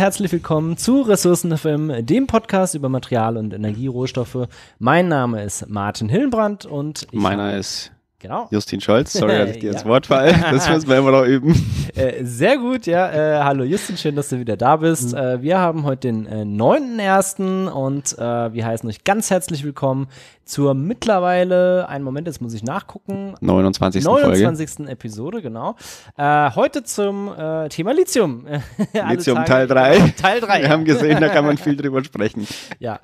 herzlich willkommen zu Ressourcen FM, dem Podcast über Material- und Energierohstoffe. Mein Name ist Martin Hillenbrand und ich. Meiner ist Genau. Justin Scholz, sorry, dass ich dir ja. ins Wort falle. Das müssen wir immer noch üben. Äh, sehr gut, ja. Äh, hallo Justin, schön, dass du wieder da bist. Mhm. Äh, wir haben heute den äh, 9.1. und äh, wir heißen euch ganz herzlich willkommen zur mittlerweile, einen Moment, jetzt muss ich nachgucken. 29. 29. Folge. Episode, genau. Äh, heute zum äh, Thema Lithium. Lithium Teil 3. Teil 3. Wir haben gesehen, da kann man viel drüber sprechen. Ja,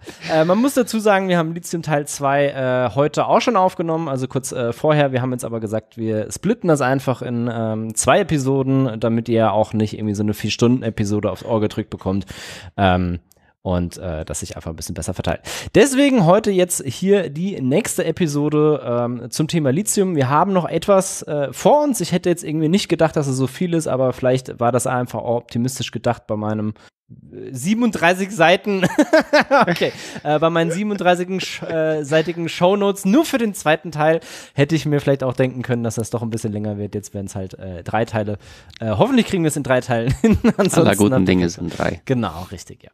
man muss dazu sagen, wir haben Lithium Teil 2 heute auch schon aufgenommen, also kurz vorher daher, wir haben jetzt aber gesagt, wir splitten das einfach in ähm, zwei Episoden, damit ihr auch nicht irgendwie so eine Vier-Stunden-Episode aufs Ohr gedrückt bekommt. Ähm, und äh, das sich einfach ein bisschen besser verteilt. Deswegen heute jetzt hier die nächste Episode ähm, zum Thema Lithium. Wir haben noch etwas äh, vor uns. Ich hätte jetzt irgendwie nicht gedacht, dass es so viel ist, aber vielleicht war das einfach optimistisch gedacht bei meinem 37 äh, Seiten, okay, äh, bei meinen 37-seitigen äh, Shownotes nur für den zweiten Teil hätte ich mir vielleicht auch denken können, dass das doch ein bisschen länger wird. Jetzt werden es halt äh, drei Teile. Äh, hoffentlich kriegen wir es in drei Teilen hin. Aller guten Dinge sind drei. Genau, richtig, ja.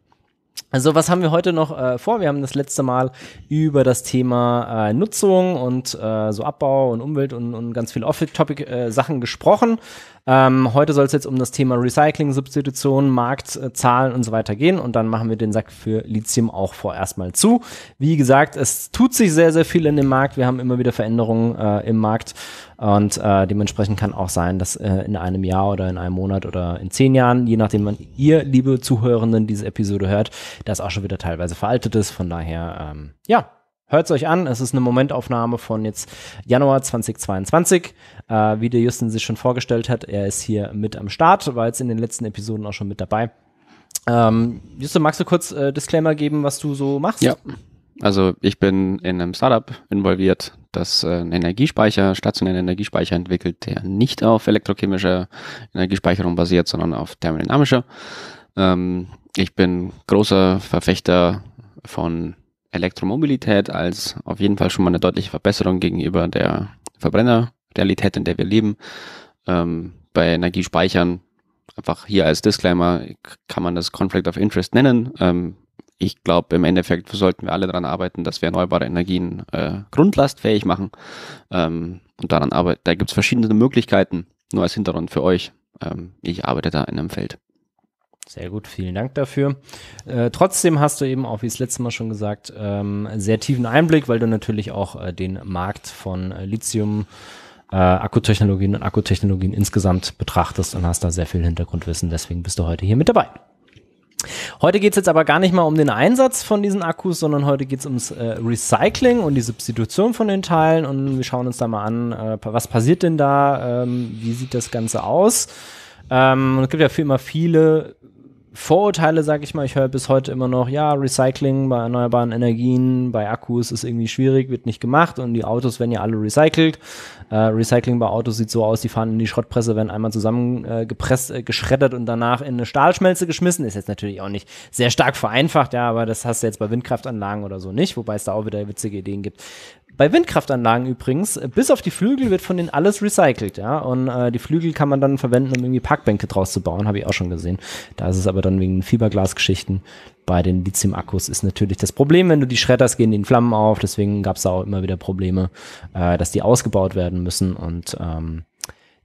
Also was haben wir heute noch äh, vor? Wir haben das letzte Mal über das Thema äh, Nutzung und äh, so Abbau und Umwelt und, und ganz viele Off-Topic-Sachen äh, gesprochen. Ähm, heute soll es jetzt um das Thema Recycling, Substitution, Marktzahlen äh, und so weiter gehen. Und dann machen wir den Sack für Lithium auch vorerst mal zu. Wie gesagt, es tut sich sehr, sehr viel in dem Markt. Wir haben immer wieder Veränderungen äh, im Markt. Und äh, dementsprechend kann auch sein, dass äh, in einem Jahr oder in einem Monat oder in zehn Jahren, je nachdem wann ihr, liebe Zuhörenden, diese Episode hört, das auch schon wieder teilweise veraltet ist. Von daher, ähm, ja, hört es euch an. Es ist eine Momentaufnahme von jetzt Januar 2022. Äh, wie der Justin sich schon vorgestellt hat, er ist hier mit am Start, war jetzt in den letzten Episoden auch schon mit dabei. Ähm, Justin, magst du kurz äh, Disclaimer geben, was du so machst? Ja. Also ich bin in einem Startup involviert, das äh, einen Energiespeicher, stationären Energiespeicher entwickelt, der nicht auf elektrochemischer Energiespeicherung basiert, sondern auf thermodynamischer. Ähm, ich bin großer Verfechter von Elektromobilität als auf jeden Fall schon mal eine deutliche Verbesserung gegenüber der Verbrenner Realität, in der wir leben. Ähm, bei Energiespeichern, einfach hier als Disclaimer, kann man das Conflict of Interest nennen. Ähm, ich glaube, im Endeffekt sollten wir alle daran arbeiten, dass wir erneuerbare Energien äh, grundlastfähig machen. Ähm, und daran arbeiten, da gibt es verschiedene Möglichkeiten, nur als Hintergrund für euch. Ähm, ich arbeite da in einem Feld. Sehr gut, vielen Dank dafür. Äh, trotzdem hast du eben auch, wie es letztes Mal schon gesagt, ähm, sehr tiefen Einblick, weil du natürlich auch äh, den Markt von äh, Lithium äh, Akkutechnologien und Akkutechnologien insgesamt betrachtest und hast da sehr viel Hintergrundwissen. Deswegen bist du heute hier mit dabei. Heute geht's jetzt aber gar nicht mal um den Einsatz von diesen Akkus, sondern heute geht's ums äh, Recycling und die Substitution von den Teilen. Und wir schauen uns da mal an, äh, was passiert denn da, ähm, wie sieht das Ganze aus. Ähm, es gibt ja für immer viele Vorurteile, sag ich mal, ich höre bis heute immer noch, ja, Recycling bei erneuerbaren Energien, bei Akkus ist irgendwie schwierig, wird nicht gemacht und die Autos werden ja alle recycelt. Äh, Recycling bei Autos sieht so aus, die fahren in die Schrottpresse, werden einmal zusammengepresst, äh, äh, geschreddert und danach in eine Stahlschmelze geschmissen. Ist jetzt natürlich auch nicht sehr stark vereinfacht, ja, aber das hast du jetzt bei Windkraftanlagen oder so nicht, wobei es da auch wieder witzige Ideen gibt. Bei Windkraftanlagen übrigens, äh, bis auf die Flügel wird von denen alles recycelt, ja. Und äh, die Flügel kann man dann verwenden, um irgendwie Parkbänke draus zu bauen, habe ich auch schon gesehen. Da ist es aber dann wegen Fiberglasgeschichten. Bei den Lithium-Akkus ist natürlich das Problem, wenn du die schredderst, gehen die in Flammen auf. Deswegen gab es auch immer wieder Probleme, äh, dass die ausgebaut werden müssen. Und ähm,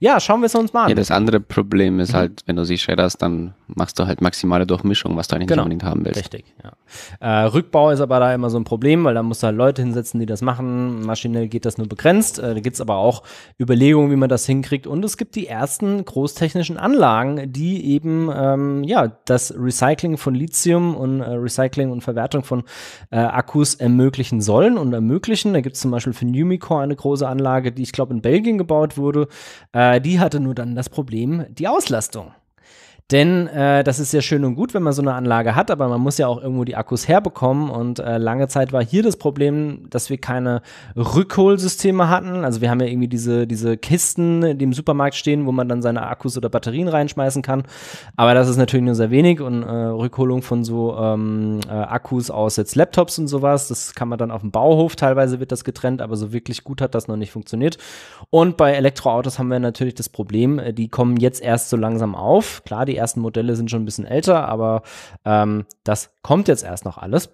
ja, schauen wir es uns mal an. Ja, das andere Problem ist halt, wenn du sie schredderst, dann machst du halt maximale Durchmischung, was du eigentlich genau. nicht unbedingt haben willst. Richtig, ja. Äh, Rückbau ist aber da immer so ein Problem, weil da musst du halt Leute hinsetzen, die das machen. Maschinell geht das nur begrenzt. Äh, da gibt es aber auch Überlegungen, wie man das hinkriegt. Und es gibt die ersten großtechnischen Anlagen, die eben ähm, ja, das Recycling von Lithium und äh, Recycling und Verwertung von äh, Akkus ermöglichen sollen und ermöglichen. Da gibt es zum Beispiel für Numicore eine große Anlage, die ich glaube in Belgien gebaut wurde. Äh, äh, die hatte nur dann das Problem, die Auslastung. Denn äh, das ist ja schön und gut, wenn man so eine Anlage hat, aber man muss ja auch irgendwo die Akkus herbekommen. Und äh, lange Zeit war hier das Problem, dass wir keine Rückholsysteme hatten. Also wir haben ja irgendwie diese, diese Kisten, die im Supermarkt stehen, wo man dann seine Akkus oder Batterien reinschmeißen kann. Aber das ist natürlich nur sehr wenig und äh, Rückholung von so ähm, äh, Akkus aus jetzt Laptops und sowas, das kann man dann auf dem Bauhof, teilweise wird das getrennt, aber so wirklich gut hat das noch nicht funktioniert. Und bei Elektroautos haben wir natürlich das Problem, äh, die kommen jetzt erst so langsam auf. Klar, die ersten Modelle sind schon ein bisschen älter, aber ähm, das kommt jetzt erst noch alles.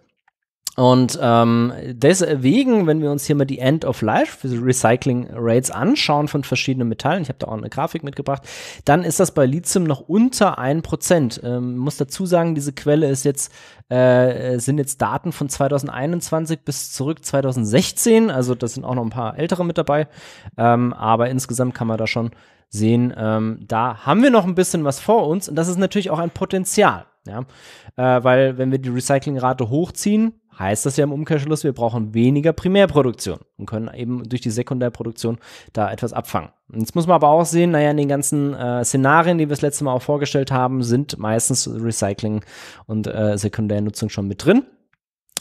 Und ähm, deswegen, wenn wir uns hier mal die End-of-Life-Recycling-Rates anschauen von verschiedenen Metallen, ich habe da auch eine Grafik mitgebracht, dann ist das bei Lithium noch unter 1%. Ähm, muss dazu sagen, diese Quelle ist jetzt, äh, sind jetzt Daten von 2021 bis zurück 2016, also da sind auch noch ein paar ältere mit dabei, ähm, aber insgesamt kann man da schon sehen, ähm, da haben wir noch ein bisschen was vor uns und das ist natürlich auch ein Potenzial. Ja? Äh, weil wenn wir die Recyclingrate hochziehen, heißt das ja im Umkehrschluss, wir brauchen weniger Primärproduktion und können eben durch die Sekundärproduktion da etwas abfangen. Jetzt muss man aber auch sehen, naja, in den ganzen äh, Szenarien, die wir das letzte Mal auch vorgestellt haben, sind meistens Recycling und äh, Sekundärnutzung schon mit drin.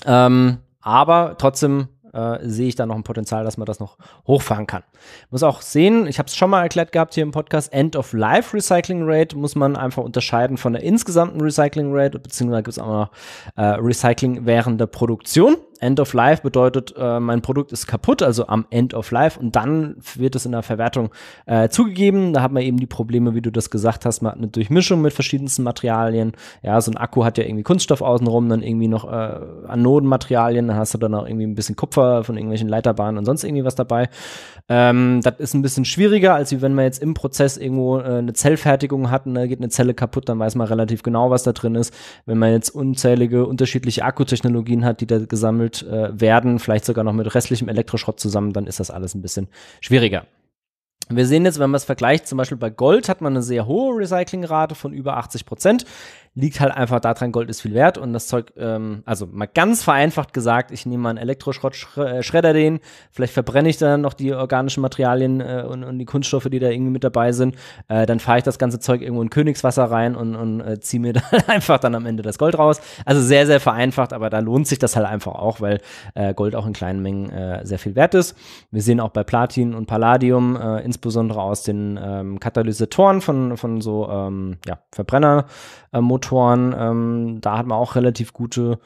Ähm, aber trotzdem äh, sehe ich da noch ein Potenzial, dass man das noch hochfahren kann. Muss auch sehen, ich habe es schon mal erklärt gehabt hier im Podcast, End-of-Life-Recycling-Rate muss man einfach unterscheiden von der insgesamten Recycling-Rate, beziehungsweise gibt es auch noch äh, Recycling während der Produktion. End of Life bedeutet, äh, mein Produkt ist kaputt, also am End of Life und dann wird es in der Verwertung äh, zugegeben. Da hat man eben die Probleme, wie du das gesagt hast, man hat eine Durchmischung mit verschiedensten Materialien. Ja, so ein Akku hat ja irgendwie Kunststoff außenrum, dann irgendwie noch äh, Anodenmaterialien, dann hast du dann auch irgendwie ein bisschen Kupfer von irgendwelchen Leiterbahnen und sonst irgendwie was dabei. Ähm, das ist ein bisschen schwieriger, als wenn man jetzt im Prozess irgendwo äh, eine Zellfertigung hat und ne, da geht eine Zelle kaputt, dann weiß man relativ genau, was da drin ist. Wenn man jetzt unzählige unterschiedliche Akkutechnologien hat, die da gesammelt geführt äh, werden, vielleicht sogar noch mit restlichem Elektroschrott zusammen, dann ist das alles ein bisschen schwieriger. Wir sehen jetzt, wenn man es vergleicht, zum Beispiel bei Gold hat man eine sehr hohe Recyclingrate von über 80 Prozent liegt halt einfach daran, Gold ist viel wert und das Zeug, ähm, also mal ganz vereinfacht gesagt, ich nehme mal einen Elektroschrott, äh, schredder den, vielleicht verbrenne ich dann noch die organischen Materialien äh, und, und, die Kunststoffe, die da irgendwie mit dabei sind, äh, dann fahre ich das ganze Zeug irgendwo in Königswasser rein und, und äh, ziehe mir dann einfach dann am Ende das Gold raus. Also sehr, sehr vereinfacht, aber da lohnt sich das halt einfach auch, weil äh, Gold auch in kleinen Mengen äh, sehr viel wert ist. Wir sehen auch bei Platin und Palladium, insbesondere aus den ähm, Katalysatoren von, von so ähm, ja, Verbrennermotoren, Motoren. Ähm, da hat man auch relativ gute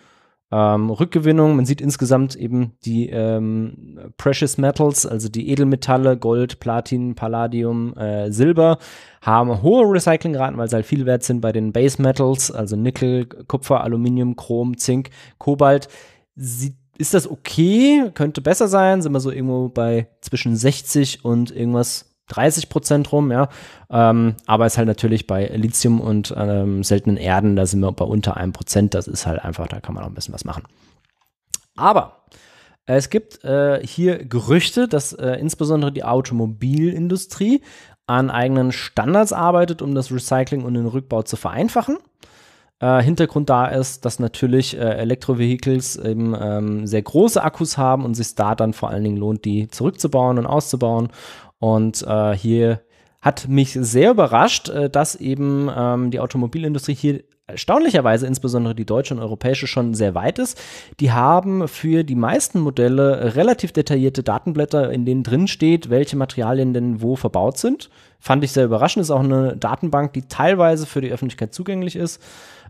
ähm, Rückgewinnung. Man sieht insgesamt eben die ähm, Precious Metals, also die Edelmetalle, Gold, Platin, Palladium, äh, Silber, haben hohe Recyclingraten, weil sie halt viel wert sind bei den Base Metals, also Nickel, Kupfer, Aluminium, Chrom, Zink, Kobalt. Sie ist das okay? Könnte besser sein? Sind wir so irgendwo bei zwischen 60 und irgendwas 30 Prozent rum, ja. Ähm, aber es ist halt natürlich bei Lithium und ähm, seltenen Erden, da sind wir bei unter einem Prozent. Das ist halt einfach, da kann man auch ein bisschen was machen. Aber es gibt äh, hier Gerüchte, dass äh, insbesondere die Automobilindustrie an eigenen Standards arbeitet, um das Recycling und den Rückbau zu vereinfachen. Äh, Hintergrund da ist, dass natürlich äh, Elektrovehicles eben ähm, sehr große Akkus haben und sich da dann vor allen Dingen lohnt, die zurückzubauen und auszubauen. Und äh, hier hat mich sehr überrascht, äh, dass eben ähm, die Automobilindustrie hier erstaunlicherweise insbesondere die deutsche und europäische schon sehr weit ist. Die haben für die meisten Modelle relativ detaillierte Datenblätter, in denen drin steht, welche Materialien denn wo verbaut sind. Fand ich sehr überraschend. Ist auch eine Datenbank, die teilweise für die Öffentlichkeit zugänglich ist.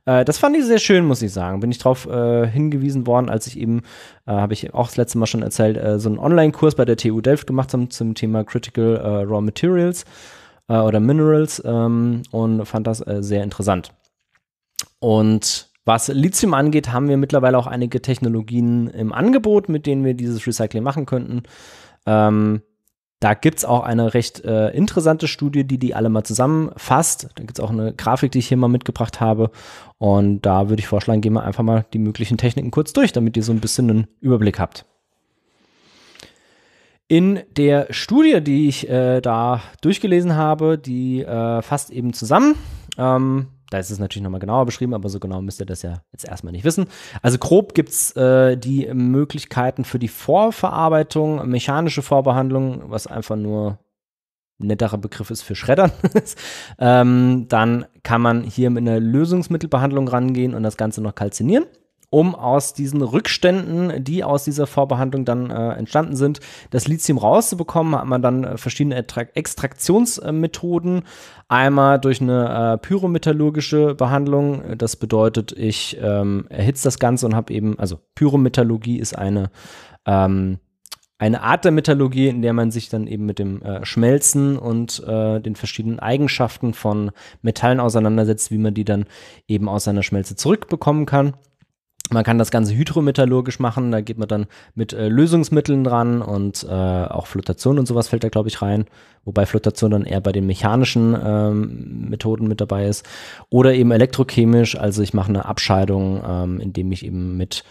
Äh, das fand ich sehr schön, muss ich sagen. Bin ich darauf äh, hingewiesen worden, als ich eben, äh, habe ich auch das letzte Mal schon erzählt, äh, so einen Online-Kurs bei der TU Delft gemacht habe zum Thema Critical äh, Raw Materials oder Minerals ähm, und fand das sehr interessant. Und was Lithium angeht, haben wir mittlerweile auch einige Technologien im Angebot, mit denen wir dieses Recycling machen könnten. Ähm, da gibt es auch eine recht äh, interessante Studie, die die alle mal zusammenfasst. Da gibt es auch eine Grafik, die ich hier mal mitgebracht habe. Und da würde ich vorschlagen, gehen wir einfach mal die möglichen Techniken kurz durch, damit ihr so ein bisschen einen Überblick habt. In der Studie, die ich äh, da durchgelesen habe, die äh, fasst eben zusammen, ähm, da ist es natürlich nochmal genauer beschrieben, aber so genau müsst ihr das ja jetzt erstmal nicht wissen. Also grob gibt's äh, die Möglichkeiten für die Vorverarbeitung, mechanische Vorbehandlung, was einfach nur netterer Begriff ist für Schreddern. ähm, dann kann man hier mit einer Lösungsmittelbehandlung rangehen und das Ganze noch kalzinieren um aus diesen Rückständen, die aus dieser Vorbehandlung dann äh, entstanden sind, das Lithium rauszubekommen, hat man dann äh, verschiedene Extraktionsmethoden. Einmal durch eine äh, pyrometallurgische Behandlung. Das bedeutet, ich ähm, erhitze das Ganze und habe eben, also Pyrometallurgie ist eine ähm, eine Art der Metallurgie, in der man sich dann eben mit dem äh, Schmelzen und äh, den verschiedenen Eigenschaften von Metallen auseinandersetzt, wie man die dann eben aus einer Schmelze zurückbekommen kann. Man kann das Ganze hydrometallurgisch machen, da geht man dann mit äh, Lösungsmitteln dran und äh, auch Flotation und sowas fällt da, glaube ich, rein. Wobei Flotation dann eher bei den mechanischen ähm, Methoden mit dabei ist. Oder eben elektrochemisch, also ich mache eine Abscheidung, ähm, indem ich eben mit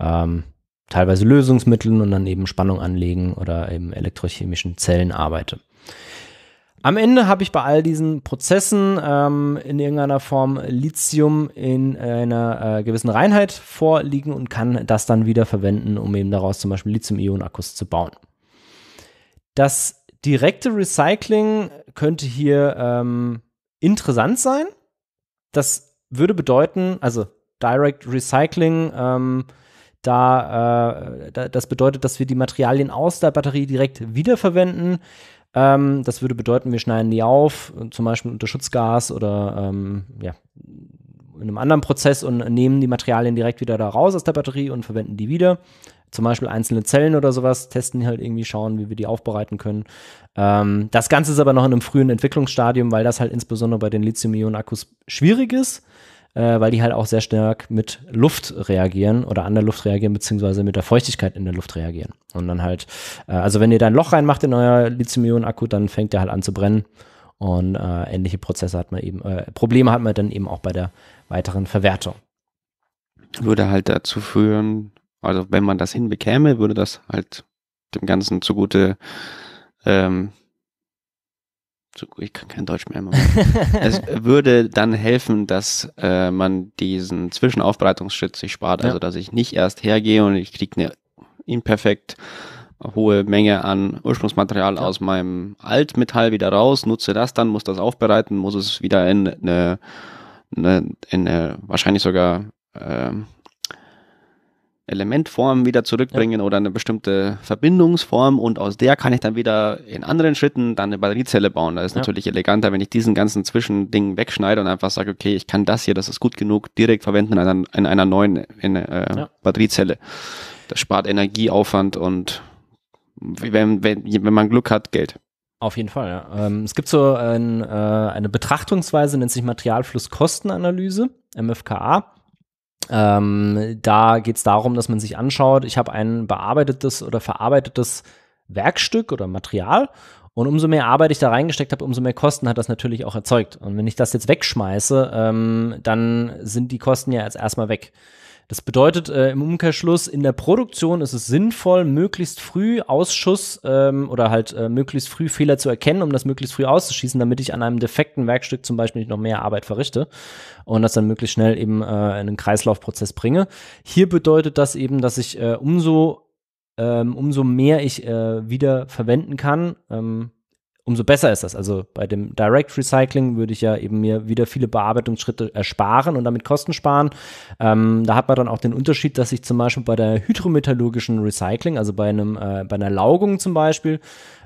ähm, teilweise Lösungsmitteln und dann eben Spannung anlegen oder eben elektrochemischen Zellen arbeite. Am Ende habe ich bei all diesen Prozessen ähm, in irgendeiner Form Lithium in äh, einer äh, gewissen Reinheit vorliegen und kann das dann wieder verwenden, um eben daraus zum Beispiel Lithium-Ionen-Akkus zu bauen. Das direkte Recycling könnte hier ähm, interessant sein. Das würde bedeuten, also Direct Recycling, ähm, da, äh, da, das bedeutet, dass wir die Materialien aus der Batterie direkt wiederverwenden. Ähm, das würde bedeuten, wir schneiden die auf, zum Beispiel unter Schutzgas oder ähm, ja, in einem anderen Prozess und nehmen die Materialien direkt wieder da raus aus der Batterie und verwenden die wieder. Zum Beispiel einzelne Zellen oder sowas, testen die halt irgendwie, schauen, wie wir die aufbereiten können. Ähm, das Ganze ist aber noch in einem frühen Entwicklungsstadium, weil das halt insbesondere bei den Lithium-Ionen-Akkus schwierig ist äh, weil die halt auch sehr stark mit Luft reagieren oder an der Luft reagieren, beziehungsweise mit der Feuchtigkeit in der Luft reagieren. Und dann halt, äh, also wenn ihr da ein Loch reinmacht in euer Lithium-Ionen-Akku, dann fängt der halt an zu brennen. Und äh, ähnliche Prozesse hat man eben, äh, Probleme hat man dann eben auch bei der weiteren Verwertung. Würde halt dazu führen, also wenn man das hinbekäme, würde das halt dem Ganzen zugute ähm, ich kann kein Deutsch mehr machen. es würde dann helfen, dass äh, man diesen Zwischenaufbereitungsschritt sich spart. Also, ja. Also, dass ich nicht erst hergehe und ich kriege eine imperfekt hohe Menge an Ursprungsmaterial ja. aus meinem Altmetall wieder raus, nutze das dann, muss das aufbereiten, muss es wieder in eine, eine in eine, wahrscheinlich sogar ähm, Elementform wieder zurückbringen ja. oder eine bestimmte Verbindungsform und aus der kann ich dann wieder in anderen Schritten dann eine Batteriezelle bauen. Da ist ja. natürlich eleganter, wenn ich diesen ganzen Zwischending wegschneide und einfach sage, okay, ich kann das hier, das ist gut genug, direkt verwenden in einer, in einer neuen in, äh, ja. Batteriezelle. Das spart Energieaufwand und wenn, wenn, wenn man Glück hat, Geld. Auf jeden Fall, ja. Ähm, es gibt so ein, äh, eine Betrachtungsweise, nennt sich Materialflusskostenanalyse, MFKA. Ähm, da geht es darum, dass man sich anschaut, ich habe ein bearbeitetes oder verarbeitetes Werkstück oder Material und umso mehr Arbeit ich da reingesteckt habe, umso mehr Kosten hat das natürlich auch erzeugt. Und wenn ich das jetzt wegschmeiße, ähm, dann sind die Kosten ja jetzt erstmal weg. Das bedeutet äh, im Umkehrschluss, in der Produktion ist es sinnvoll, möglichst früh Ausschuss ähm, oder halt äh, möglichst früh Fehler zu erkennen, um das möglichst früh auszuschießen, damit ich an einem defekten Werkstück zum Beispiel nicht noch mehr Arbeit verrichte und das dann möglichst schnell eben äh, in einen Kreislaufprozess bringe. Hier bedeutet das eben, dass ich äh, umso, ähm, umso mehr ich äh, wieder verwenden kann, ähm, umso besser ist das. Also bei dem Direct Recycling würde ich ja eben mir wieder viele Bearbeitungsschritte ersparen und damit Kosten sparen. Ähm, da hat man dann auch den Unterschied, dass ich zum Beispiel bei der hydrometallurgischen Recycling, also bei einem, äh, bei einer Laugung zum Beispiel,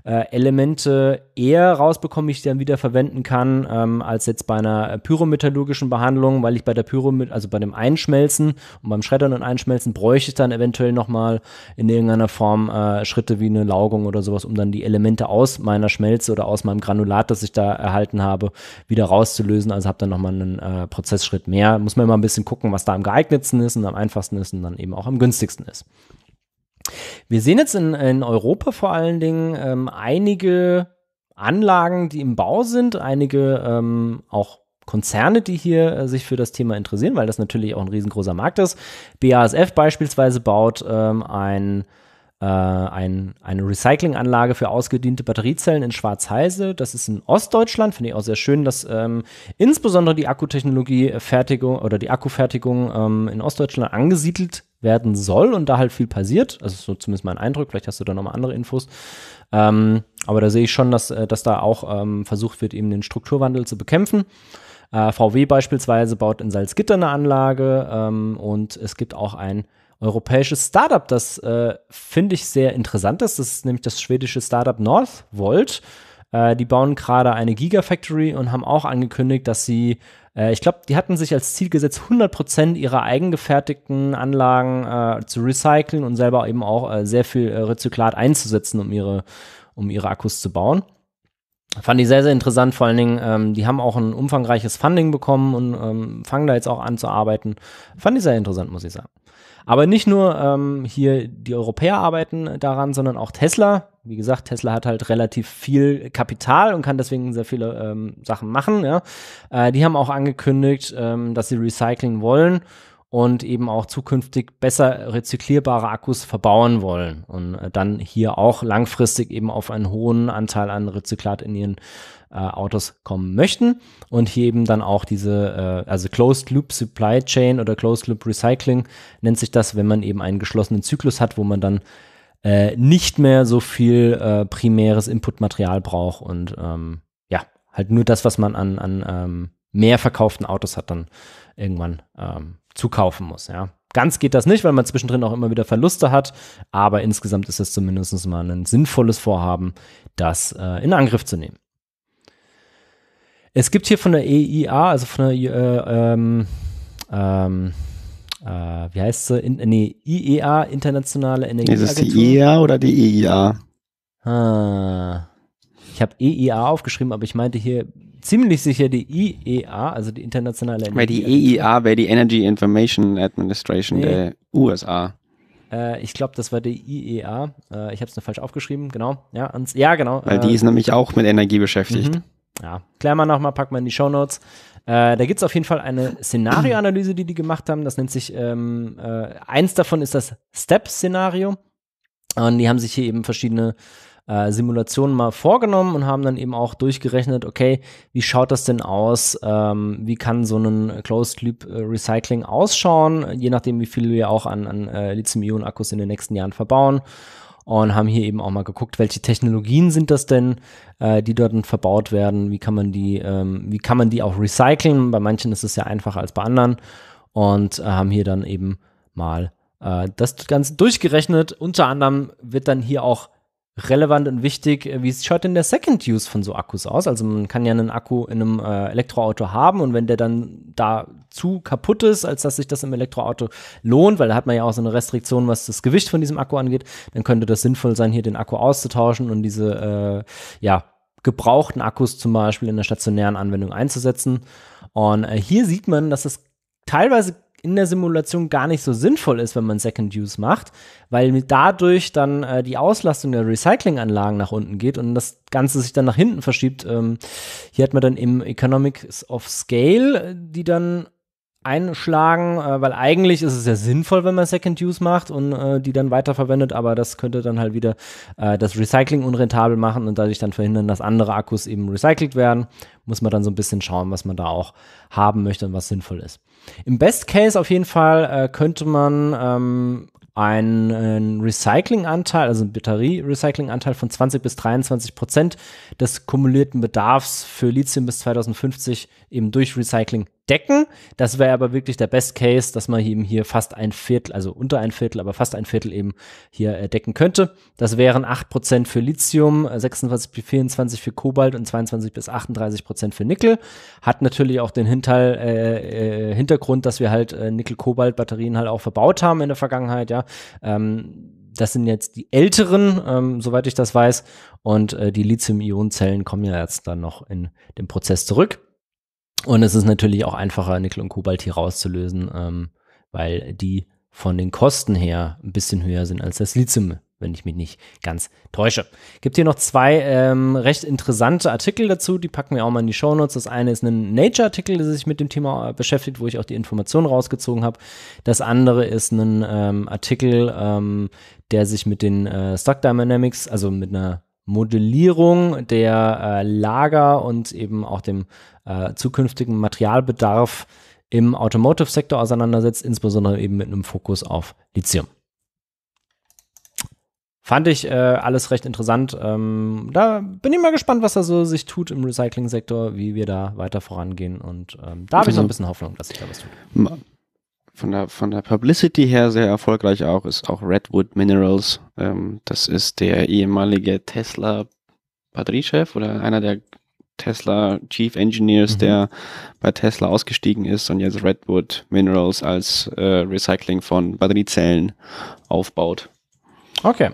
äh, Elemente eher rausbekomme, die ich dann wieder verwenden kann, ähm, als jetzt bei einer äh, pyrometallurgischen Behandlung, weil ich bei der Pyro, also bei dem Einschmelzen und beim Schreddern und Einschmelzen bräuchte ich dann eventuell nochmal in irgendeiner Form äh, Schritte wie eine Laugung oder sowas, um dann die Elemente aus meiner Schmelze oder aus meinem Granulat, das ich da erhalten habe, wieder rauszulösen. Also habe dann nochmal einen äh, Prozessschritt mehr. Muss man immer ein bisschen gucken, was da am geeignetsten ist und am einfachsten ist und dann eben auch am günstigsten ist. Wir sehen jetzt in, in Europa vor allen Dingen ähm, einige Anlagen, die im Bau sind, einige ähm, auch Konzerne, die hier äh, sich für das Thema interessieren, weil das natürlich auch ein riesengroßer Markt ist. BASF beispielsweise baut ähm, ein, äh, ein, eine Recyclinganlage für ausgediente Batteriezellen in Schwarzheise. Das ist in Ostdeutschland. Finde ich auch sehr schön, dass ähm, insbesondere die Akkutechnologie-Fertigung oder die Akkufertigung ähm, in Ostdeutschland angesiedelt werden soll und da halt viel passiert. Also so zumindest mein Eindruck. Vielleicht hast du da nochmal andere Infos. Ähm, aber da sehe ich schon, dass, äh, dass da auch ähm, versucht wird, eben den Strukturwandel zu bekämpfen. Äh, VW beispielsweise baut in Salzgitter eine Anlage ähm, und es gibt auch ein europäisches Startup, das äh, finde ich sehr interessant ist. Das ist nämlich das schwedische Startup Northvolt. Äh, die bauen gerade eine Gigafactory und haben auch angekündigt, dass sie äh, ich glaube, die hatten sich als Ziel gesetzt, 100% Prozent ihrer eigengefertigten Anlagen äh, zu recyceln und selber eben auch äh, sehr viel äh, Rezyklat einzusetzen, um ihre, um ihre Akkus zu bauen. Fand ich sehr, sehr interessant. Vor allen Dingen, ähm, die haben auch ein umfangreiches Funding bekommen und ähm, fangen da jetzt auch an zu arbeiten. Fand ich sehr interessant, muss ich sagen. Aber nicht nur ähm, hier die Europäer arbeiten daran, sondern auch Tesla. Wie gesagt, Tesla hat halt relativ viel Kapital und kann deswegen sehr viele ähm, Sachen machen. Ja. Äh, die haben auch angekündigt, ähm, dass sie recyceln wollen und eben auch zukünftig besser rezyklierbare Akkus verbauen wollen und äh, dann hier auch langfristig eben auf einen hohen Anteil an Rezyklat in ihren äh, Autos kommen möchten und hier eben dann auch diese, äh, also Closed Loop Supply Chain oder Closed Loop Recycling nennt sich das, wenn man eben einen geschlossenen Zyklus hat, wo man dann äh, nicht mehr so viel äh, primäres Inputmaterial braucht und ähm, ja, halt nur das, was man an, an ähm, mehr verkauften Autos hat, dann irgendwann ähm, zukaufen muss, ja. Ganz geht das nicht, weil man zwischendrin auch immer wieder Verluste hat. Aber insgesamt ist das zumindest mal ein sinnvolles Vorhaben, das äh, in Angriff zu nehmen. Es gibt hier von der EIA, also von der äh, ähm, ähm, äh, wie heißt sie? In, nee, IEA, Internationale Energieagentur. Ist es die e IEA oder die EIA? Ah. Ich habe EIA aufgeschrieben, aber ich meinte hier ziemlich sicher die IEA, also die internationale Energie. Weil die EIA wäre die Energy Information Administration nee. der USA. Äh, ich glaube, das war die IEA. Äh, ich habe es nur falsch aufgeschrieben, genau. Ja, ans, ja genau. Weil die äh, ist nämlich auch mit Energie beschäftigt. Mhm ja, klären wir nochmal, packen wir in die Show Notes. Äh, da gibt es auf jeden Fall eine Szenarioanalyse, die die gemacht haben. Das nennt sich, ähm, äh, eins davon ist das Step-Szenario. Und die haben sich hier eben verschiedene äh, Simulationen mal vorgenommen und haben dann eben auch durchgerechnet, okay, wie schaut das denn aus? Ähm, wie kann so ein Closed Loop äh, Recycling ausschauen? Je nachdem, wie viel wir auch an, an äh, Lithium-Ionen-Akkus in den nächsten Jahren verbauen und haben hier eben auch mal geguckt, welche Technologien sind das denn, äh, die dort verbaut werden, wie kann man die, ähm, wie kann man die auch recyceln. Bei manchen ist es ja einfacher als bei anderen und äh, haben hier dann eben mal äh, das Ganze durchgerechnet. Unter anderem wird dann hier auch relevant und wichtig, äh, wie schaut denn der Second Use von so Akkus aus? Also man kann ja einen Akku in einem äh, Elektroauto haben und wenn der dann da zu kaputt ist, als dass sich das im Elektroauto lohnt, weil da hat man ja auch so eine Restriktion, was das Gewicht von diesem Akku angeht, dann könnte das sinnvoll sein, hier den Akku auszutauschen und diese, äh, ja, gebrauchten Akkus zum Beispiel in der stationären Anwendung einzusetzen. Und äh, hier sieht man, dass das teilweise in der Simulation gar nicht so sinnvoll ist, wenn man Second Use macht, weil dadurch dann äh, die Auslastung der Recyclinganlagen nach unten geht und das Ganze sich dann nach hinten verschiebt. Ähm, hier hat man dann im Economics of Scale, äh, die dann einschlagen, äh, weil eigentlich ist es ja sinnvoll, wenn man Second Use macht und äh, die dann weiterverwendet, aber das könnte dann halt wieder äh, das Recycling unrentabel machen und dadurch dann verhindern, dass andere Akkus eben recycelt werden. Muss man dann so ein bisschen schauen, was man da auch haben möchte und was sinnvoll ist. Im Best Case auf jeden Fall äh, könnte man ähm, einen Recyclinganteil, also einen Batterie-Recyclinganteil von 20 bis 23 Prozent des kumulierten Bedarfs für Lithium bis 2050 eben durch Recycling decken. Das wäre aber wirklich der Best Case, dass man eben hier fast ein Viertel, also unter ein Viertel, aber fast ein Viertel eben hier decken könnte. Das wären 8% für Lithium, 26 äh, bis 24 für Kobalt und 22 bis 38% für Nickel. Hat natürlich auch den Hinterl, äh, äh, Hintergrund, dass wir halt äh, Nickel-Kobalt-Batterien halt auch verbaut haben in der Vergangenheit, ja. Ähm, das sind jetzt die älteren, ähm, soweit ich das weiß. Und äh, die Lithium-Ionen-Zellen kommen ja jetzt dann noch in den Prozess zurück. Und es ist natürlich auch einfacher, Nickel und Kobalt hier rauszulösen, ähm, weil die von den Kosten her ein bisschen höher sind als das Lithium, wenn ich mich nicht ganz täusche. Gibt hier noch zwei ähm, recht interessante Artikel dazu, die packen wir auch mal in die Show Notes. Das eine ist ein Nature-Artikel, der sich mit dem Thema äh, beschäftigt, wo ich auch die Informationen rausgezogen habe. Das andere ist ein ähm, Artikel, ähm, der sich mit den äh, Stock Dynamics, also mit einer Modellierung der äh, Lager und eben auch dem äh, zukünftigen Materialbedarf im Automotive-Sektor auseinandersetzt, insbesondere eben mit einem Fokus auf Lithium. Fand ich äh, alles recht interessant. Ähm, da bin ich mal gespannt, was da so sich tut im Recycling-Sektor, wie wir da weiter vorangehen. Und ähm, da habe ich noch mhm. ein bisschen Hoffnung, dass sich da was tut von der, von der Publicity her sehr erfolgreich auch, ist auch Redwood Minerals. Ähm, das ist der ehemalige Tesla Batteriechef oder einer der Tesla Chief Engineers, mhm. der bei Tesla ausgestiegen ist und jetzt Redwood Minerals als äh, Recycling von Batteriezellen aufbaut. Okay.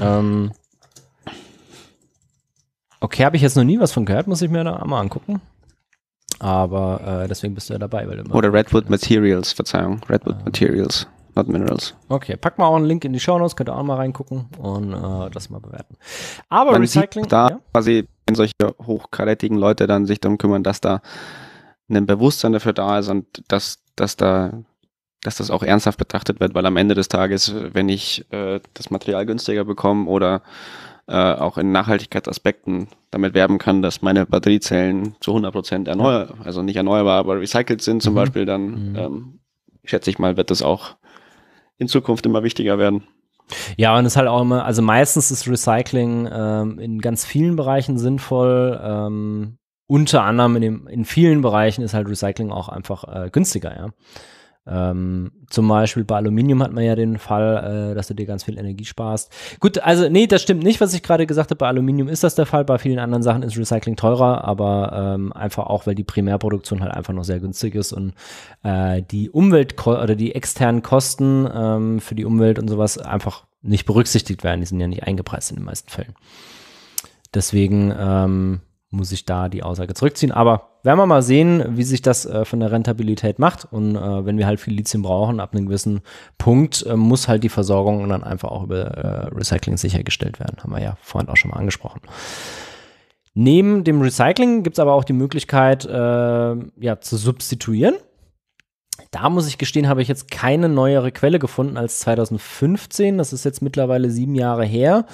Ähm, okay, habe ich jetzt noch nie was von gehört, muss ich mir da mal angucken. Aber äh, deswegen bist du ja dabei. Weil Oder Redwood Materials, Verzeihung. Redwood ähm. Materials, not Minerals. Okay, pack mal auch einen Link in die Show Notes, könnt ihr auch mal reingucken und äh, das mal bewerten. Aber Man Recycling. Sieht da ja? quasi, wenn solche hochkarätigen Leute dann sich darum kümmern, dass da ein Bewusstsein dafür da ist und dass, dass da dass das auch ernsthaft betrachtet wird, weil am Ende des Tages, wenn ich äh, das Material günstiger bekomme oder äh, auch in Nachhaltigkeitsaspekten damit werben kann, dass meine Batteriezellen zu 100% erneuerbar, erneuer, also nicht erneuerbar, aber recycelt sind zum mhm. Beispiel, dann mhm. ähm, schätze ich mal, wird das auch in Zukunft immer wichtiger werden. Ja, und es ist halt auch immer, also meistens ist Recycling ähm, in ganz vielen Bereichen sinnvoll. Ähm, unter anderem in, dem, in vielen Bereichen ist halt Recycling auch einfach äh, günstiger, ja. Ähm, zum Beispiel bei Aluminium hat man ja den Fall, äh, dass du dir ganz viel Energie sparst. Gut, also nee, das stimmt nicht, was ich gerade gesagt habe. Bei Aluminium ist das der Fall. Bei vielen anderen Sachen ist Recycling teurer, aber ähm, einfach auch, weil die Primärproduktion halt einfach noch sehr günstig ist und äh, die Umwelt oder die externen Kosten ähm, für die Umwelt und sowas einfach nicht berücksichtigt werden. Die sind ja nicht eingepreist in den meisten Fällen. Deswegen ähm, muss ich da die Aussage zurückziehen. Aber werden wir mal sehen, wie sich das äh, von der Rentabilität macht. Und äh, wenn wir halt viel Lithium brauchen, ab einem gewissen Punkt äh, muss halt die Versorgung dann einfach auch über äh, Recycling sichergestellt werden. Haben wir ja vorhin auch schon mal angesprochen. Neben dem Recycling gibt es aber auch die Möglichkeit, äh, ja, zu substituieren. Da muss ich gestehen, habe ich jetzt keine neuere Quelle gefunden als 2015. Das ist jetzt mittlerweile sieben Jahre her.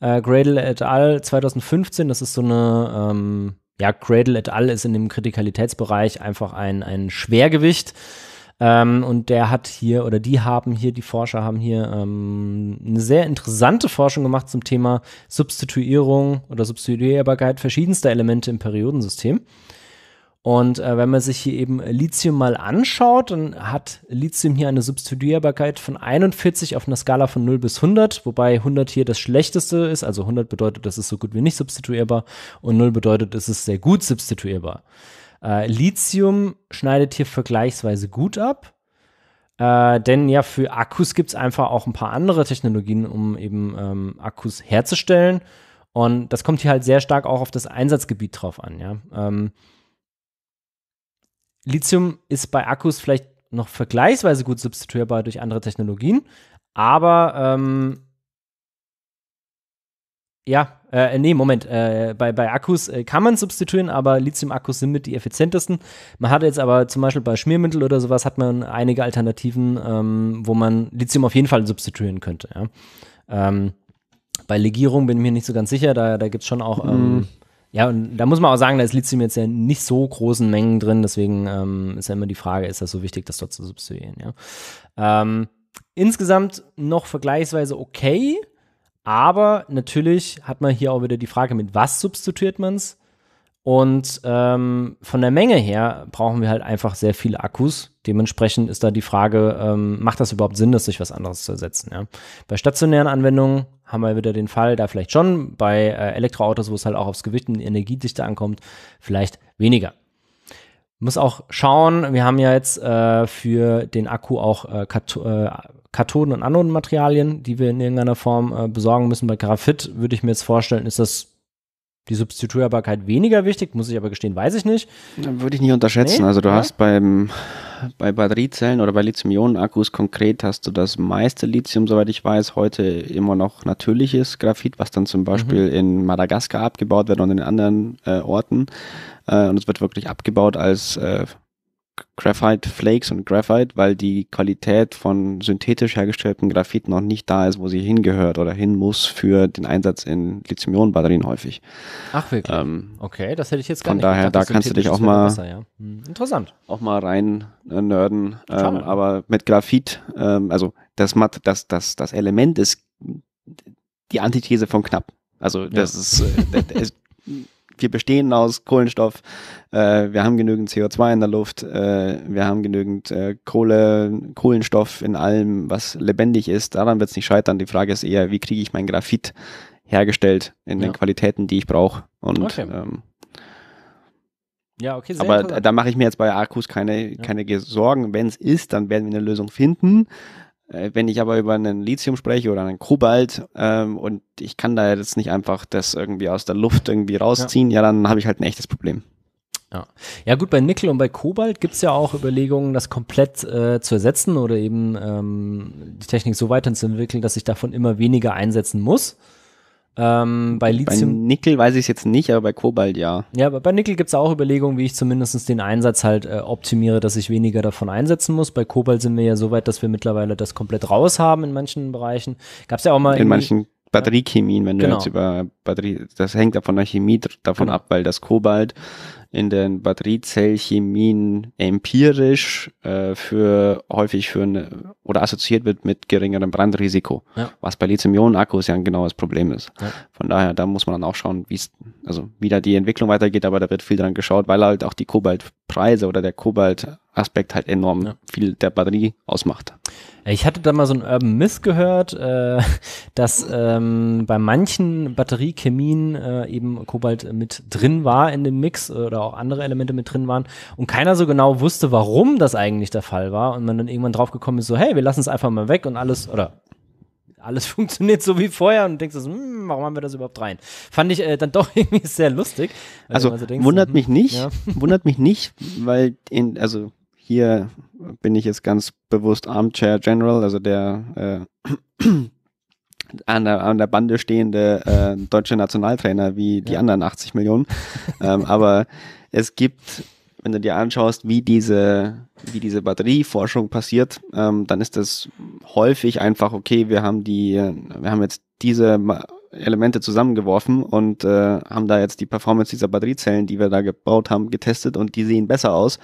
Äh, Gradle et al. 2015, das ist so eine, ähm, ja, Gradle et al. ist in dem Kritikalitätsbereich einfach ein, ein Schwergewicht. Ähm, und der hat hier, oder die haben hier, die Forscher haben hier ähm, eine sehr interessante Forschung gemacht zum Thema Substituierung oder Substituierbarkeit verschiedenster Elemente im Periodensystem. Und äh, wenn man sich hier eben Lithium mal anschaut, dann hat Lithium hier eine Substituierbarkeit von 41 auf einer Skala von 0 bis 100, wobei 100 hier das Schlechteste ist. Also 100 bedeutet, das ist so gut wie nicht substituierbar und 0 bedeutet, es ist sehr gut substituierbar. Äh, Lithium schneidet hier vergleichsweise gut ab. Äh, denn ja, für Akkus gibt es einfach auch ein paar andere Technologien, um eben ähm, Akkus herzustellen. Und das kommt hier halt sehr stark auch auf das Einsatzgebiet drauf an. Ja? Ähm, Lithium ist bei Akkus vielleicht noch vergleichsweise gut substituierbar durch andere Technologien, aber ähm, ja, äh, äh, nee, Moment. Äh, bei, bei Akkus äh, kann man substituieren, aber Lithium-Akkus sind mit die effizientesten. Man hat jetzt aber zum Beispiel bei Schmiermittel oder sowas hat man einige Alternativen, ähm, wo man Lithium auf jeden Fall substituieren könnte. Ja. Ähm, bei Legierung bin ich mir nicht so ganz sicher. Da, da gibt es schon auch ähm, mhm. Ja, und da muss man auch sagen, da ist Lithium jetzt ja nicht so großen Mengen drin, deswegen ähm, ist ja immer die Frage, ist das so wichtig, das dort zu substituieren, ja. Ähm, insgesamt noch vergleichsweise okay, aber natürlich hat man hier auch wieder die Frage, mit was substituiert man es? Und ähm, von der Menge her brauchen wir halt einfach sehr viele Akkus, dementsprechend ist da die Frage, ähm, macht das überhaupt Sinn, das durch was anderes zu ersetzen? Ja? Bei stationären Anwendungen haben wir wieder den Fall, da vielleicht schon, bei äh, Elektroautos, wo es halt auch aufs Gewicht und die Energiedichte ankommt, vielleicht weniger. Muss auch schauen, wir haben ja jetzt äh, für den Akku auch äh, äh Kathoden- und Anodenmaterialien, die wir in irgendeiner Form äh, besorgen müssen. Bei Graphit würde ich mir jetzt vorstellen, ist das die Substituierbarkeit weniger wichtig, muss ich aber gestehen, weiß ich nicht. Würde ich nicht unterschätzen. Nee, also du ja. hast beim, bei Batteriezellen oder bei Lithium-Ionen-Akkus konkret hast du das meiste Lithium, soweit ich weiß, heute immer noch natürliches Graphit, was dann zum mhm. Beispiel mhm. in Madagaskar abgebaut wird und in anderen äh, Orten. Äh, und es wird wirklich abgebaut als äh, Graphite Flakes und Graphite, weil die Qualität von synthetisch hergestellten Graphit noch nicht da ist, wo sie hingehört oder hin muss für den Einsatz in Lithium-Ionen-Batterien häufig. Ach wirklich? Ähm, okay, das hätte ich jetzt gar von nicht. Von daher, gedacht, da kannst du dich auch mal besser, ja. Hm, interessant auch mal rein äh, nörden. Ähm, aber mit Graphit, ähm, also das, Mat das, das, das Element ist die Antithese von knapp. Also das ja. ist, äh, ist wir bestehen aus Kohlenstoff, äh, wir haben genügend CO2 in der Luft, äh, wir haben genügend äh, Kohle, Kohlenstoff in allem, was lebendig ist. Daran wird es nicht scheitern. Die Frage ist eher, wie kriege ich mein Graphit hergestellt in ja. den Qualitäten, die ich brauche. Und okay. ähm, ja, okay, Aber da mache ich mir jetzt bei Akkus keine, ja. keine Sorgen. Wenn es ist, dann werden wir eine Lösung finden. Äh, wenn ich aber über einen Lithium spreche oder einen Kobalt ähm, und ich kann da jetzt nicht einfach das irgendwie aus der Luft irgendwie rausziehen, ja, ja dann habe ich halt ein echtes Problem. Ja. ja gut, bei Nickel und bei Kobalt gibt es ja auch Überlegungen, das komplett äh, zu ersetzen oder eben ähm, die Technik so weiterzuentwickeln, dass ich davon immer weniger einsetzen muss. Ähm, bei Lithium. Bei Nickel weiß ich es jetzt nicht, aber bei Kobalt ja. Ja, aber bei Nickel gibt es auch Überlegungen, wie ich zumindest den Einsatz halt äh, optimiere, dass ich weniger davon einsetzen muss. Bei Kobalt sind wir ja so weit, dass wir mittlerweile das komplett raus haben in manchen Bereichen. Gab es ja auch mal. In manchen Batteriechemien, wenn genau. du jetzt über Batterie, das hängt ja von der Chemie davon genau. ab, weil das Kobalt in den Batteriezellchemien empirisch äh, für häufig für eine oder assoziiert wird mit geringerem Brandrisiko, ja. was bei Lithium-Ionen-Akkus ja ein genaues Problem ist. Ja. Von daher, da muss man dann auch schauen, wie es, also wie da die Entwicklung weitergeht, aber da wird viel dran geschaut, weil halt auch die Kobaltpreise oder der Kobaltaspekt halt enorm ja. viel der Batterie ausmacht. Ich hatte da mal so ein Urban Myth gehört, äh, dass ähm, bei manchen Batteriechemien äh, eben Kobalt mit drin war in dem Mix oder auch andere Elemente mit drin waren und keiner so genau wusste, warum das eigentlich der Fall war und man dann irgendwann drauf gekommen ist, so hey, wir lassen es einfach mal weg und alles oder alles funktioniert so wie vorher und denkst, hm, warum haben wir das überhaupt rein? Fand ich äh, dann doch irgendwie sehr lustig. Also, also denkst, wundert so, mich hm, nicht, ja. wundert mich nicht, weil in, also hier bin ich jetzt ganz bewusst Armchair General, also der äh, an, der, an der Bande stehende äh, deutsche Nationaltrainer wie die ja. anderen 80 Millionen. ähm, aber es gibt, wenn du dir anschaust, wie diese, wie diese Batterieforschung passiert, ähm, dann ist das häufig einfach, okay, wir haben die, äh, wir haben jetzt diese Elemente zusammengeworfen und äh, haben da jetzt die Performance dieser Batteriezellen, die wir da gebaut haben, getestet und die sehen besser aus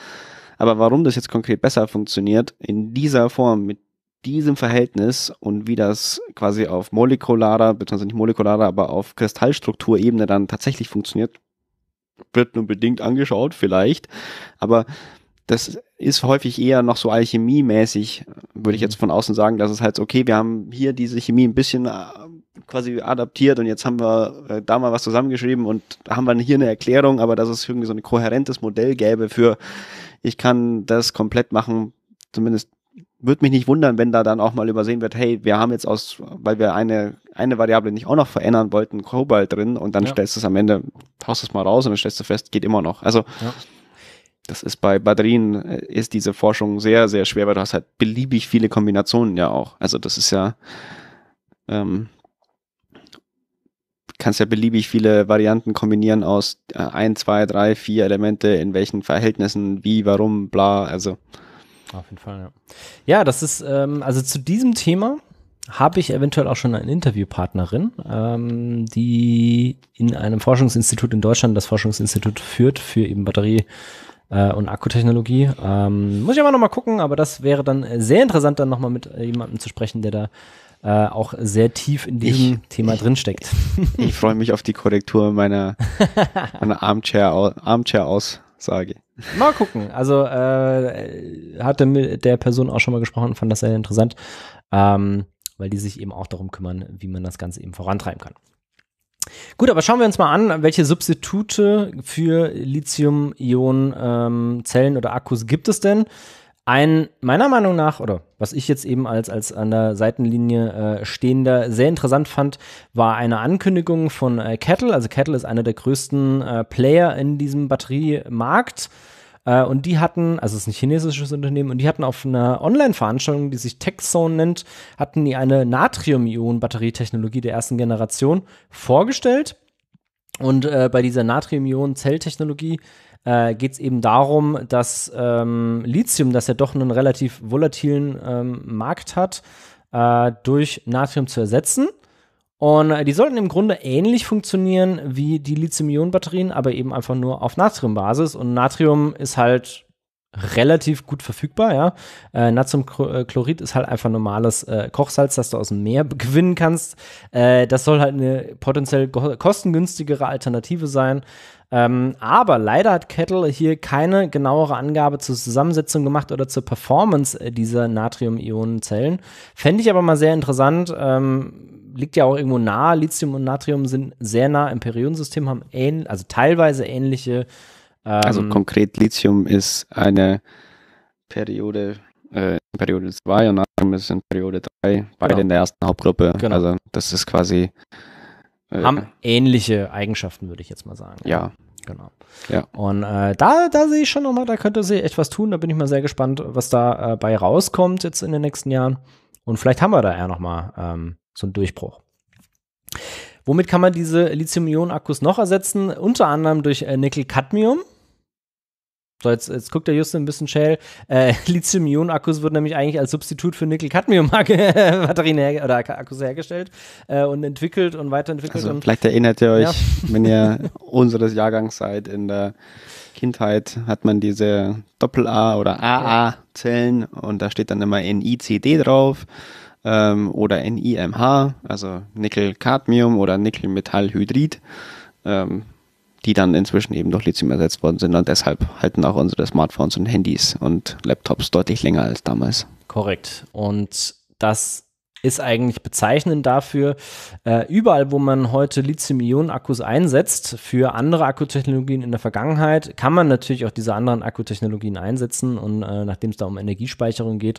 aber warum das jetzt konkret besser funktioniert, in dieser Form, mit diesem Verhältnis und wie das quasi auf molekularer, beziehungsweise nicht molekularer, aber auf Kristallstrukturebene dann tatsächlich funktioniert, wird nur bedingt angeschaut, vielleicht. Aber das ist häufig eher noch so alchemiemäßig, würde ich jetzt mhm. von außen sagen, dass es halt, okay, wir haben hier diese Chemie ein bisschen äh, quasi adaptiert und jetzt haben wir äh, da mal was zusammengeschrieben und haben wir hier eine Erklärung, aber dass es irgendwie so ein kohärentes Modell gäbe für ich kann das komplett machen, zumindest würde mich nicht wundern, wenn da dann auch mal übersehen wird, hey, wir haben jetzt aus, weil wir eine, eine Variable nicht auch noch verändern wollten, Cobalt drin und dann ja. stellst du es am Ende, haust es mal raus und dann stellst du fest, geht immer noch. Also ja. das ist bei Batterien, äh, ist diese Forschung sehr, sehr schwer, weil du hast halt beliebig viele Kombinationen ja auch. Also das ist ja ähm, kannst ja beliebig viele Varianten kombinieren aus äh, ein, zwei, drei, vier Elemente, in welchen Verhältnissen, wie, warum, bla, also. Auf jeden Fall, ja. Ja, das ist, ähm, also zu diesem Thema habe ich eventuell auch schon eine Interviewpartnerin, ähm, die in einem Forschungsinstitut in Deutschland das Forschungsinstitut führt für eben Batterie äh, und Akkutechnologie. Ähm, muss ich aber nochmal gucken, aber das wäre dann sehr interessant, dann nochmal mit äh, jemandem zu sprechen, der da äh, auch sehr tief in diesem ich, Thema ich, drinsteckt. Ich freue mich auf die Korrektur meiner, meiner Armchair-Aussage. Armchair Mal gucken. Also äh, hatte mit der Person auch schon mal gesprochen und fand das sehr interessant, ähm, weil die sich eben auch darum kümmern, wie man das Ganze eben vorantreiben kann. Gut, aber schauen wir uns mal an, welche Substitute für Lithium-Ionen-Zellen ähm, oder Akkus gibt es denn? Ein meiner Meinung nach, oder was ich jetzt eben als, als an der Seitenlinie äh, stehender sehr interessant fand, war eine Ankündigung von äh, Kettle. Also Kettle ist einer der größten äh, Player in diesem Batteriemarkt. Äh, und die hatten, also es ist ein chinesisches Unternehmen, und die hatten auf einer Online-Veranstaltung, die sich TechZone nennt, hatten die eine Natrium-Ionen-Batterietechnologie der ersten Generation vorgestellt. Und äh, bei dieser Natrium-Ionen-Zelltechnologie äh, geht es eben darum, dass ähm, Lithium, das ja doch einen relativ volatilen ähm, Markt hat, äh, durch Natrium zu ersetzen. Und äh, die sollten im Grunde ähnlich funktionieren wie die Lithium-Ionen-Batterien, aber eben einfach nur auf Natrium-Basis. Und Natrium ist halt relativ gut verfügbar, ja. Äh, Natriumchlorid ist halt einfach normales äh, Kochsalz, das du aus dem Meer gewinnen kannst. Äh, das soll halt eine potenziell kostengünstigere Alternative sein. Ähm, aber leider hat Kettle hier keine genauere Angabe zur Zusammensetzung gemacht oder zur Performance äh, dieser natrium ionenzellen Fände ich aber mal sehr interessant. Ähm, liegt ja auch irgendwo nahe. Lithium und Natrium sind sehr nah im Periodensystem, haben ähn also teilweise ähnliche. Ähm, also konkret Lithium ist eine Periode in äh, Periode 2 und Natrium ist in Periode 3, beide genau. in der ersten Hauptgruppe. Genau. Also das ist quasi haben ähnliche Eigenschaften, würde ich jetzt mal sagen. Ja. Genau. Ja. Und äh, da, da sehe ich schon nochmal, da könnte sie etwas tun. Da bin ich mal sehr gespannt, was da äh, bei rauskommt jetzt in den nächsten Jahren. Und vielleicht haben wir da eher nochmal ähm, so einen Durchbruch. Womit kann man diese Lithium-Ionen-Akkus noch ersetzen? Unter anderem durch äh, Nickel-Cadmium. So, jetzt, jetzt guckt der Justin ein bisschen schäl. Äh, Lithium-Ionen-Akkus wird nämlich eigentlich als Substitut für Nickel-Cadmium-Batterien äh, her oder Akkus hergestellt äh, und entwickelt und weiterentwickelt. Also, und vielleicht erinnert ihr euch, ja. wenn ihr unseres Jahrgangs seid, in der Kindheit hat man diese Doppel-A- oder AA-Zellen und da steht dann immer NICD drauf ähm, oder NIMH, also Nickel-Cadmium oder Nickel-Metallhydrid. Ähm, die dann inzwischen eben durch Lithium ersetzt worden sind und deshalb halten auch unsere Smartphones und Handys und Laptops deutlich länger als damals. Korrekt. Und das ist eigentlich bezeichnend dafür. Äh, überall, wo man heute Lithium-Ionen-Akkus einsetzt für andere Akkutechnologien in der Vergangenheit, kann man natürlich auch diese anderen Akkutechnologien einsetzen. Und äh, nachdem es da um Energiespeicherung geht,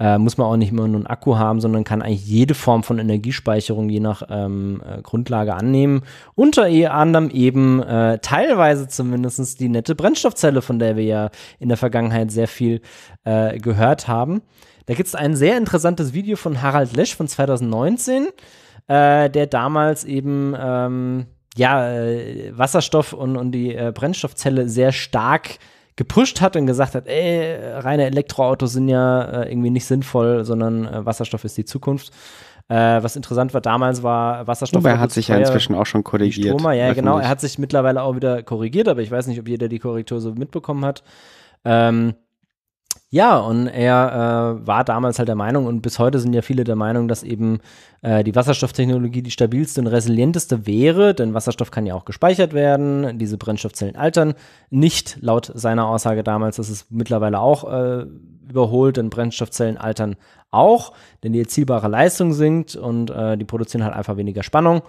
äh, muss man auch nicht immer nur einen Akku haben, sondern kann eigentlich jede Form von Energiespeicherung je nach ähm, äh, Grundlage annehmen. Unter anderem eben äh, teilweise zumindest die nette Brennstoffzelle, von der wir ja in der Vergangenheit sehr viel äh, gehört haben. Da gibt es ein sehr interessantes Video von Harald Lesch von 2019, äh, der damals eben ähm, ja, äh, Wasserstoff und, und die äh, Brennstoffzelle sehr stark gepusht hat und gesagt hat, ey, reine Elektroautos sind ja äh, irgendwie nicht sinnvoll, sondern äh, Wasserstoff ist die Zukunft. Äh, was interessant war damals war Wasserstoff. Aber er hat sich ja inzwischen auch schon korrigiert. Stromer, ja, öffentlich. genau. Er hat sich mittlerweile auch wieder korrigiert, aber ich weiß nicht, ob jeder die Korrektur so mitbekommen hat. Ähm, ja, und er äh, war damals halt der Meinung, und bis heute sind ja viele der Meinung, dass eben äh, die Wasserstofftechnologie die stabilste und resilienteste wäre, denn Wasserstoff kann ja auch gespeichert werden, diese Brennstoffzellen altern nicht, laut seiner Aussage damals, das ist mittlerweile auch äh, überholt, denn Brennstoffzellen altern auch, denn die erzielbare Leistung sinkt und äh, die produzieren halt einfach weniger Spannung.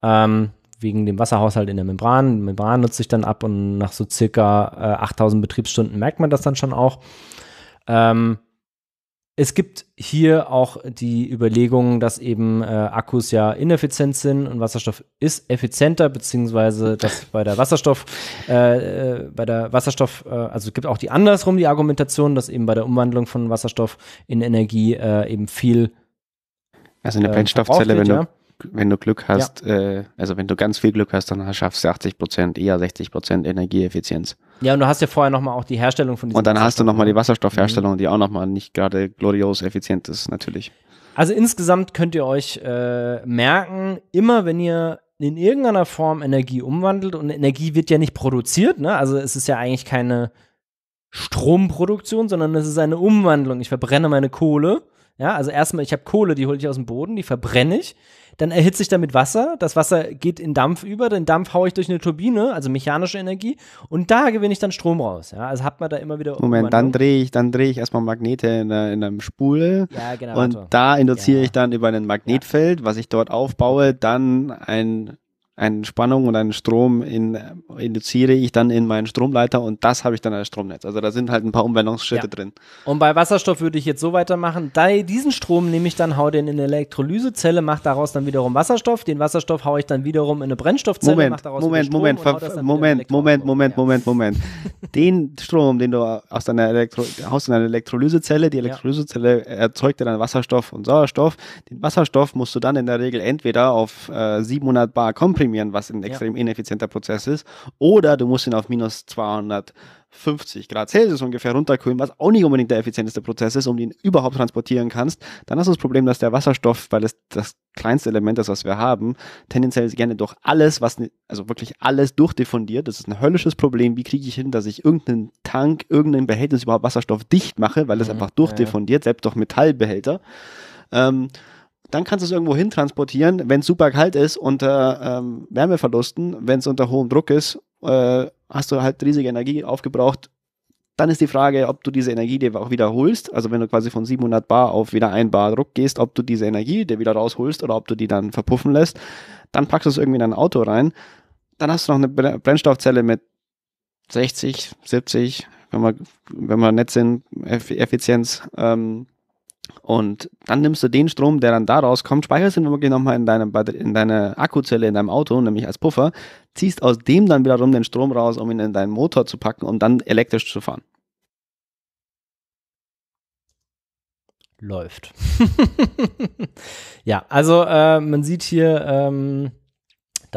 Ähm, wegen dem Wasserhaushalt in der Membran. Die Membran nutzt sich dann ab und nach so circa 8000 äh, Betriebsstunden merkt man das dann schon auch. Ähm, es gibt hier auch die Überlegung, dass eben äh, Akkus ja ineffizient sind und Wasserstoff ist effizienter, beziehungsweise dass bei der Wasserstoff, äh, äh, bei der Wasserstoff, äh, also es gibt auch die andersrum die Argumentation, dass eben bei der Umwandlung von Wasserstoff in Energie äh, eben viel. Also in der äh, Brennstoffzelle, wenn du ja wenn du Glück hast, ja. äh, also wenn du ganz viel Glück hast, dann schaffst du 80 Prozent, eher 60 Prozent Energieeffizienz. Ja, und du hast ja vorher nochmal auch die Herstellung von diesem Und dann hast du nochmal die Wasserstoffherstellung, mhm. die auch nochmal nicht gerade glorios effizient ist, natürlich. Also insgesamt könnt ihr euch äh, merken, immer wenn ihr in irgendeiner Form Energie umwandelt und Energie wird ja nicht produziert, ne? Also es ist ja eigentlich keine Stromproduktion, sondern es ist eine Umwandlung. Ich verbrenne meine Kohle ja, also erstmal, ich habe Kohle, die hole ich aus dem Boden, die verbrenne ich. Dann erhitze ich damit Wasser. Das Wasser geht in Dampf über. Den Dampf haue ich durch eine Turbine, also mechanische Energie. Und da gewinne ich dann Strom raus. Ja, also hat man da immer wieder. Moment, dann drehe ich, dann drehe ich erstmal Magnete in, in einem Spul. Ja, genau. Und da induziere ja. ich dann über ein Magnetfeld, was ich dort aufbaue, dann ein eine Spannung und einen Strom in, induziere ich dann in meinen Stromleiter und das habe ich dann als Stromnetz. Also da sind halt ein paar Umwandlungsschritte ja. drin. Und bei Wasserstoff würde ich jetzt so weitermachen, Da diesen Strom nehme ich dann, hau den in eine Elektrolysezelle, mache daraus dann wiederum Wasserstoff, den Wasserstoff haue ich dann wiederum in eine Brennstoffzelle, Moment, mache daraus Moment, Strom Moment, Moment, Moment, Moment, Moment, Moment, Moment. Den Strom, den du aus deiner, Elektro aus deiner Elektrolysezelle, die Elektrolysezelle ja. erzeugt dann Wasserstoff und Sauerstoff. Den Wasserstoff musst du dann in der Regel entweder auf äh, 700 Bar komprimieren komprimieren, was ein extrem ja. ineffizienter Prozess ist. Oder du musst ihn auf minus 250 Grad Celsius ungefähr runterkühlen, was auch nicht unbedingt der effizienteste Prozess ist, um den überhaupt transportieren kannst. Dann hast du das Problem, dass der Wasserstoff, weil es das kleinste Element ist, was wir haben, tendenziell gerne durch alles, was, also wirklich alles durchdiffundiert. Das ist ein höllisches Problem. Wie kriege ich hin, dass ich irgendeinen Tank, irgendein Behältnis überhaupt Wasserstoff dicht mache, weil es mhm. einfach durchdiffundiert, selbst durch Metallbehälter. Ähm, dann kannst du es irgendwo hin transportieren, wenn es super kalt ist, unter äh, ähm, Wärmeverlusten, wenn es unter hohem Druck ist, äh, hast du halt riesige Energie aufgebraucht. Dann ist die Frage, ob du diese Energie dir auch wiederholst, also wenn du quasi von 700 Bar auf wieder 1 Bar Druck gehst, ob du diese Energie dir wieder rausholst oder ob du die dann verpuffen lässt. Dann packst du es irgendwie in ein Auto rein. Dann hast du noch eine Brennstoffzelle mit 60, 70, wenn wir, wenn wir nett sind, Effizienz. Ähm, und dann nimmst du den Strom, der dann da rauskommt, speicherst ihn wirklich nochmal in deine, in deine Akkuzelle in deinem Auto, nämlich als Puffer, ziehst aus dem dann wiederum den Strom raus, um ihn in deinen Motor zu packen, und dann elektrisch zu fahren. Läuft. ja, also äh, man sieht hier, ähm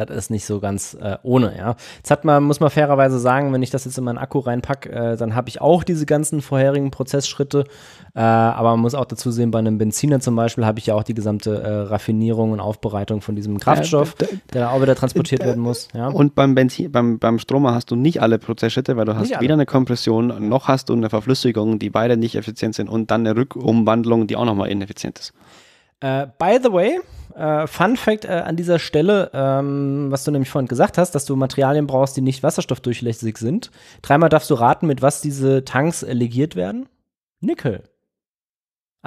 das ist nicht so ganz äh, ohne, ja. Jetzt hat man, muss man fairerweise sagen, wenn ich das jetzt in meinen Akku reinpacke, äh, dann habe ich auch diese ganzen vorherigen Prozessschritte. Äh, aber man muss auch dazu sehen, bei einem Benziner zum Beispiel habe ich ja auch die gesamte äh, Raffinierung und Aufbereitung von diesem Kraftstoff, ja, der da auch wieder transportiert werden muss. Ja. Und beim Benzin, beim, beim Stromer hast du nicht alle Prozessschritte, weil du hast weder eine Kompression noch hast du eine Verflüssigung, die beide nicht effizient sind und dann eine Rückumwandlung, die auch nochmal ineffizient ist. Äh, by the way, äh, Fun Fact äh, an dieser Stelle, ähm, was du nämlich vorhin gesagt hast, dass du Materialien brauchst, die nicht wasserstoffdurchlässig sind. Dreimal darfst du raten, mit was diese Tanks äh, legiert werden. Nickel.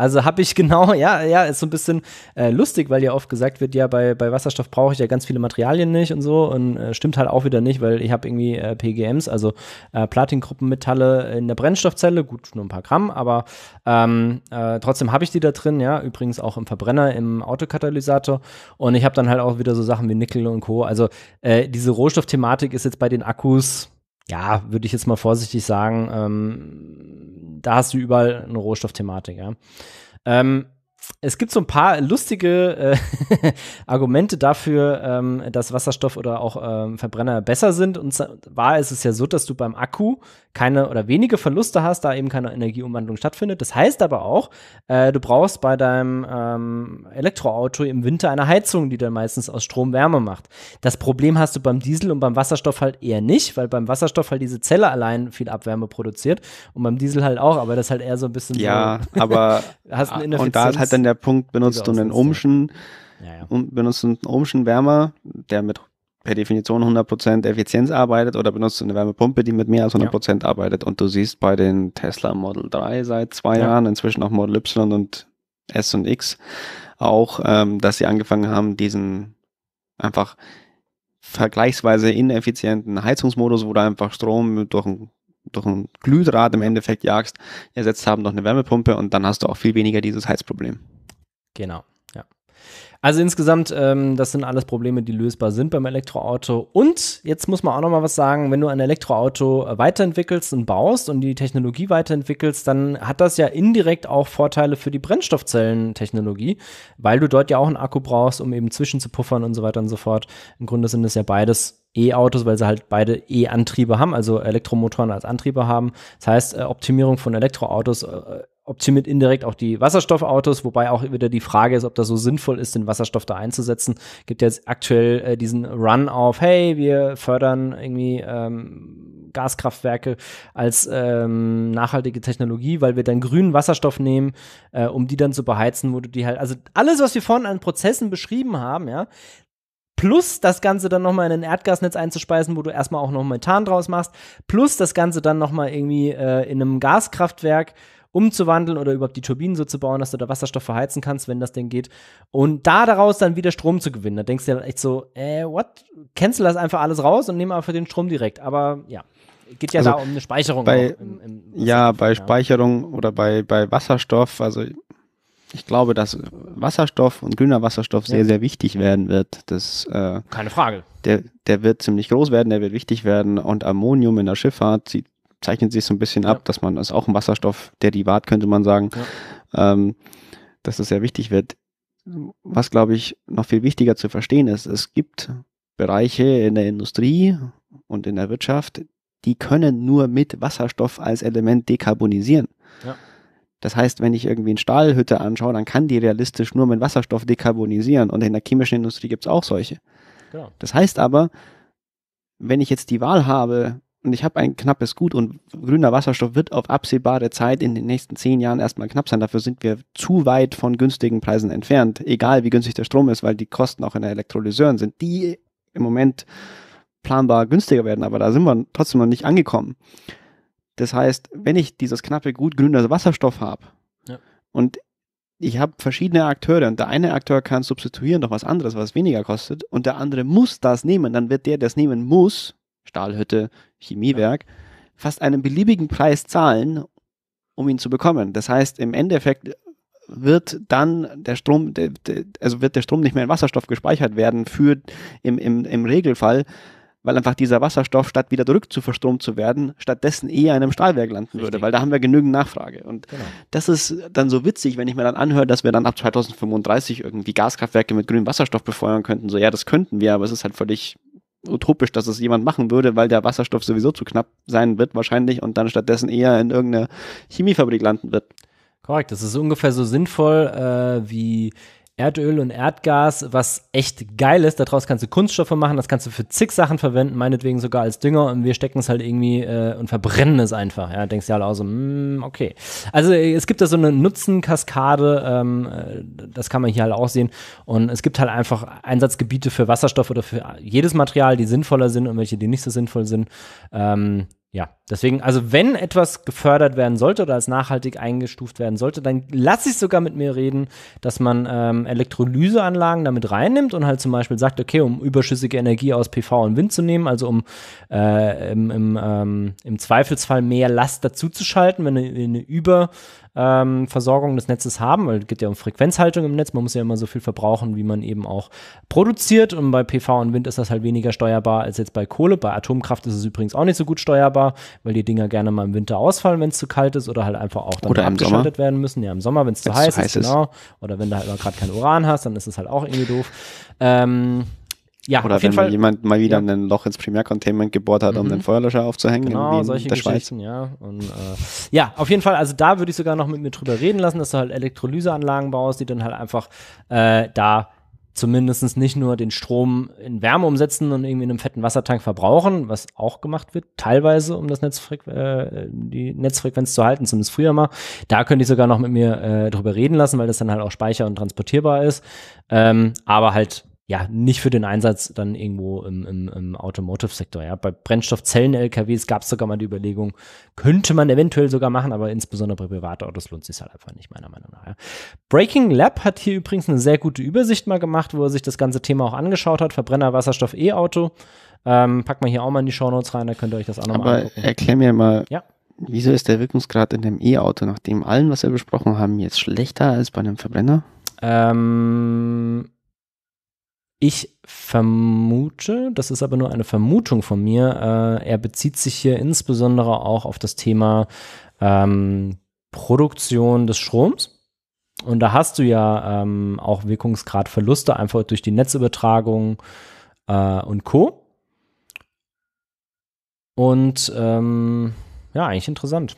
Also habe ich genau, ja, ja, ist so ein bisschen äh, lustig, weil ja oft gesagt wird, ja, bei, bei Wasserstoff brauche ich ja ganz viele Materialien nicht und so. Und äh, stimmt halt auch wieder nicht, weil ich habe irgendwie äh, PGMs, also äh, Platingruppenmetalle in der Brennstoffzelle, gut, nur ein paar Gramm, aber ähm, äh, trotzdem habe ich die da drin, ja, übrigens auch im Verbrenner, im Autokatalysator. Und ich habe dann halt auch wieder so Sachen wie Nickel und Co. Also äh, diese Rohstoffthematik ist jetzt bei den Akkus ja, würde ich jetzt mal vorsichtig sagen, ähm, da hast du überall eine Rohstoffthematik, ja. Ähm, es gibt so ein paar lustige äh, Argumente dafür, ähm, dass Wasserstoff oder auch ähm, Verbrenner besser sind. Und zwar ist es ja so, dass du beim Akku keine oder wenige Verluste hast, da eben keine Energieumwandlung stattfindet. Das heißt aber auch, äh, du brauchst bei deinem ähm, Elektroauto im Winter eine Heizung, die dann meistens aus Strom Wärme macht. Das Problem hast du beim Diesel und beim Wasserstoff halt eher nicht, weil beim Wasserstoff halt diese Zelle allein viel Abwärme produziert und beim Diesel halt auch, aber das halt eher so ein bisschen ja, so, aber hast eine Ineffizienz. Und da ist halt dann wenn der Punkt benutzt und einen Ohmschen ja, ja. und benutzt einen Ohmschen Wärmer, der mit per Definition 100% Effizienz arbeitet oder benutzt eine Wärmepumpe, die mit mehr als 100% ja. arbeitet. Und du siehst bei den Tesla Model 3 seit zwei ja. Jahren, inzwischen auch Model Y und S und X, auch, ähm, dass sie angefangen haben, diesen einfach vergleichsweise ineffizienten Heizungsmodus, wo du einfach Strom durch einen durch ein Glühdraht im Endeffekt jagst, ersetzt haben durch eine Wärmepumpe und dann hast du auch viel weniger dieses Heizproblem. Genau, ja. Also insgesamt, ähm, das sind alles Probleme, die lösbar sind beim Elektroauto. Und jetzt muss man auch nochmal was sagen, wenn du ein Elektroauto weiterentwickelst und baust und die Technologie weiterentwickelst, dann hat das ja indirekt auch Vorteile für die Brennstoffzellentechnologie, weil du dort ja auch einen Akku brauchst, um eben zwischenzupuffern und so weiter und so fort. Im Grunde sind es ja beides E-Autos, weil sie halt beide E-Antriebe haben, also Elektromotoren als Antriebe haben. Das heißt, äh, Optimierung von Elektroautos äh, optimiert indirekt auch die Wasserstoffautos, wobei auch wieder die Frage ist, ob das so sinnvoll ist, den Wasserstoff da einzusetzen. Gibt jetzt aktuell äh, diesen Run auf, hey, wir fördern irgendwie ähm, Gaskraftwerke als ähm, nachhaltige Technologie, weil wir dann grünen Wasserstoff nehmen, äh, um die dann zu beheizen, wo du die halt, also alles, was wir vorhin an Prozessen beschrieben haben, ja, plus das Ganze dann nochmal in ein Erdgasnetz einzuspeisen, wo du erstmal auch noch Methan draus machst, plus das Ganze dann nochmal irgendwie äh, in einem Gaskraftwerk umzuwandeln oder überhaupt die Turbinen so zu bauen, dass du da Wasserstoff verheizen kannst, wenn das denn geht. Und da daraus dann wieder Strom zu gewinnen. Da denkst du ja echt so, äh, what? Cancel das einfach alles raus und nimm einfach den Strom direkt. Aber ja, geht ja also da um eine Speicherung. Bei, im, im ja, bei ja. Speicherung oder bei, bei Wasserstoff, also ich glaube, dass Wasserstoff und grüner Wasserstoff ja. sehr, sehr wichtig werden wird. Das, äh, Keine Frage. Der, der wird ziemlich groß werden, der wird wichtig werden und Ammonium in der Schifffahrt sie, zeichnet sich so ein bisschen ja. ab, dass man, das also ist auch ein Wasserstoff, Wasserstoffderivat, könnte man sagen, ja. ähm, dass das sehr wichtig wird. Was, glaube ich, noch viel wichtiger zu verstehen ist, es gibt Bereiche in der Industrie und in der Wirtschaft, die können nur mit Wasserstoff als Element dekarbonisieren. Ja. Das heißt, wenn ich irgendwie eine Stahlhütte anschaue, dann kann die realistisch nur mit Wasserstoff dekarbonisieren. Und in der chemischen Industrie gibt es auch solche. Genau. Das heißt aber, wenn ich jetzt die Wahl habe und ich habe ein knappes Gut und grüner Wasserstoff wird auf absehbare Zeit in den nächsten zehn Jahren erstmal knapp sein, dafür sind wir zu weit von günstigen Preisen entfernt, egal wie günstig der Strom ist, weil die Kosten auch in der Elektrolyseuren sind, die im Moment planbar günstiger werden, aber da sind wir trotzdem noch nicht angekommen. Das heißt, wenn ich dieses knappe, gut glühende Wasserstoff habe ja. und ich habe verschiedene Akteure und der eine Akteur kann substituieren durch was anderes, was weniger kostet und der andere muss das nehmen, dann wird der, der es nehmen muss, Stahlhütte, Chemiewerk, ja. fast einen beliebigen Preis zahlen, um ihn zu bekommen. Das heißt, im Endeffekt wird dann der Strom, also wird der Strom nicht mehr in Wasserstoff gespeichert werden für im, im, im Regelfall, weil einfach dieser Wasserstoff, statt wieder zurückzuverstromt zu werden, stattdessen eher in einem Stahlwerk landen Richtig. würde, weil da haben wir genügend Nachfrage. Und genau. das ist dann so witzig, wenn ich mir dann anhöre, dass wir dann ab 2035 irgendwie Gaskraftwerke mit grünem Wasserstoff befeuern könnten. So, ja, das könnten wir, aber es ist halt völlig utopisch, dass es jemand machen würde, weil der Wasserstoff sowieso zu knapp sein wird wahrscheinlich und dann stattdessen eher in irgendeiner Chemiefabrik landen wird. Korrekt, das ist ungefähr so sinnvoll äh, wie Erdöl und Erdgas, was echt geil ist. Daraus kannst du Kunststoffe machen, das kannst du für zig Sachen verwenden, meinetwegen sogar als Dünger und wir stecken es halt irgendwie äh, und verbrennen es einfach. Ja, denkst ja alle halt auch so, mm, okay. Also äh, es gibt da so eine Nutzenkaskade, ähm, äh, das kann man hier halt auch sehen. Und es gibt halt einfach Einsatzgebiete für Wasserstoff oder für jedes Material, die sinnvoller sind und welche, die nicht so sinnvoll sind. Ähm, ja, deswegen, also wenn etwas gefördert werden sollte oder als nachhaltig eingestuft werden sollte, dann lasse ich sogar mit mir reden, dass man ähm, Elektrolyseanlagen damit reinnimmt und halt zum Beispiel sagt, okay, um überschüssige Energie aus PV und Wind zu nehmen, also um äh, im, im, ähm, im Zweifelsfall mehr Last dazuzuschalten, wenn eine, eine Über ähm, Versorgung des Netzes haben, weil es geht ja um Frequenzhaltung im Netz. Man muss ja immer so viel verbrauchen, wie man eben auch produziert. Und bei PV und Wind ist das halt weniger steuerbar als jetzt bei Kohle. Bei Atomkraft ist es übrigens auch nicht so gut steuerbar, weil die Dinger gerne mal im Winter ausfallen, wenn es zu kalt ist oder halt einfach auch dann abgeschaltet Sommer. werden müssen. Ja, im Sommer, wenn es zu heiß, ist, ist, genau. Oder wenn du halt gerade kein Uran hast, dann ist es halt auch irgendwie doof. Ähm, ja, Oder auf jeden wenn Fall. jemand mal wieder ja. ein Loch ins Primärcontainment gebohrt hat, um mhm. den Feuerlöscher aufzuhängen. Genau, solche der Geschichten, Schweiz. ja. Und, äh, ja, auf jeden Fall, also da würde ich sogar noch mit mir drüber reden lassen, dass du halt Elektrolyseanlagen baust, die dann halt einfach äh, da zumindest nicht nur den Strom in Wärme umsetzen und irgendwie in einem fetten Wassertank verbrauchen, was auch gemacht wird, teilweise, um das Netzfrequ äh, die Netzfrequenz zu halten, zumindest früher mal. Da könnte ich sogar noch mit mir äh, drüber reden lassen, weil das dann halt auch speicher- und transportierbar ist. Ähm, aber halt ja, nicht für den Einsatz dann irgendwo im, im, im Automotive-Sektor. Ja. Bei Brennstoffzellen-LKWs gab es sogar mal die Überlegung, könnte man eventuell sogar machen, aber insbesondere bei Privatautos lohnt sich halt einfach nicht, meiner Meinung nach. Ja. Breaking Lab hat hier übrigens eine sehr gute Übersicht mal gemacht, wo er sich das ganze Thema auch angeschaut hat. Verbrenner, Wasserstoff, E-Auto. Ähm, packen wir hier auch mal in die Shownotes rein, da könnt ihr euch das auch nochmal Aber angucken. erklär mir mal, ja? wieso ist der Wirkungsgrad in dem E-Auto nach dem allen, was wir besprochen haben, jetzt schlechter als bei einem Verbrenner? Ähm ich vermute, das ist aber nur eine Vermutung von mir, äh, er bezieht sich hier insbesondere auch auf das Thema ähm, Produktion des Stroms. Und da hast du ja ähm, auch Wirkungsgradverluste einfach durch die Netzübertragung äh, und Co. Und ähm, ja, eigentlich interessant.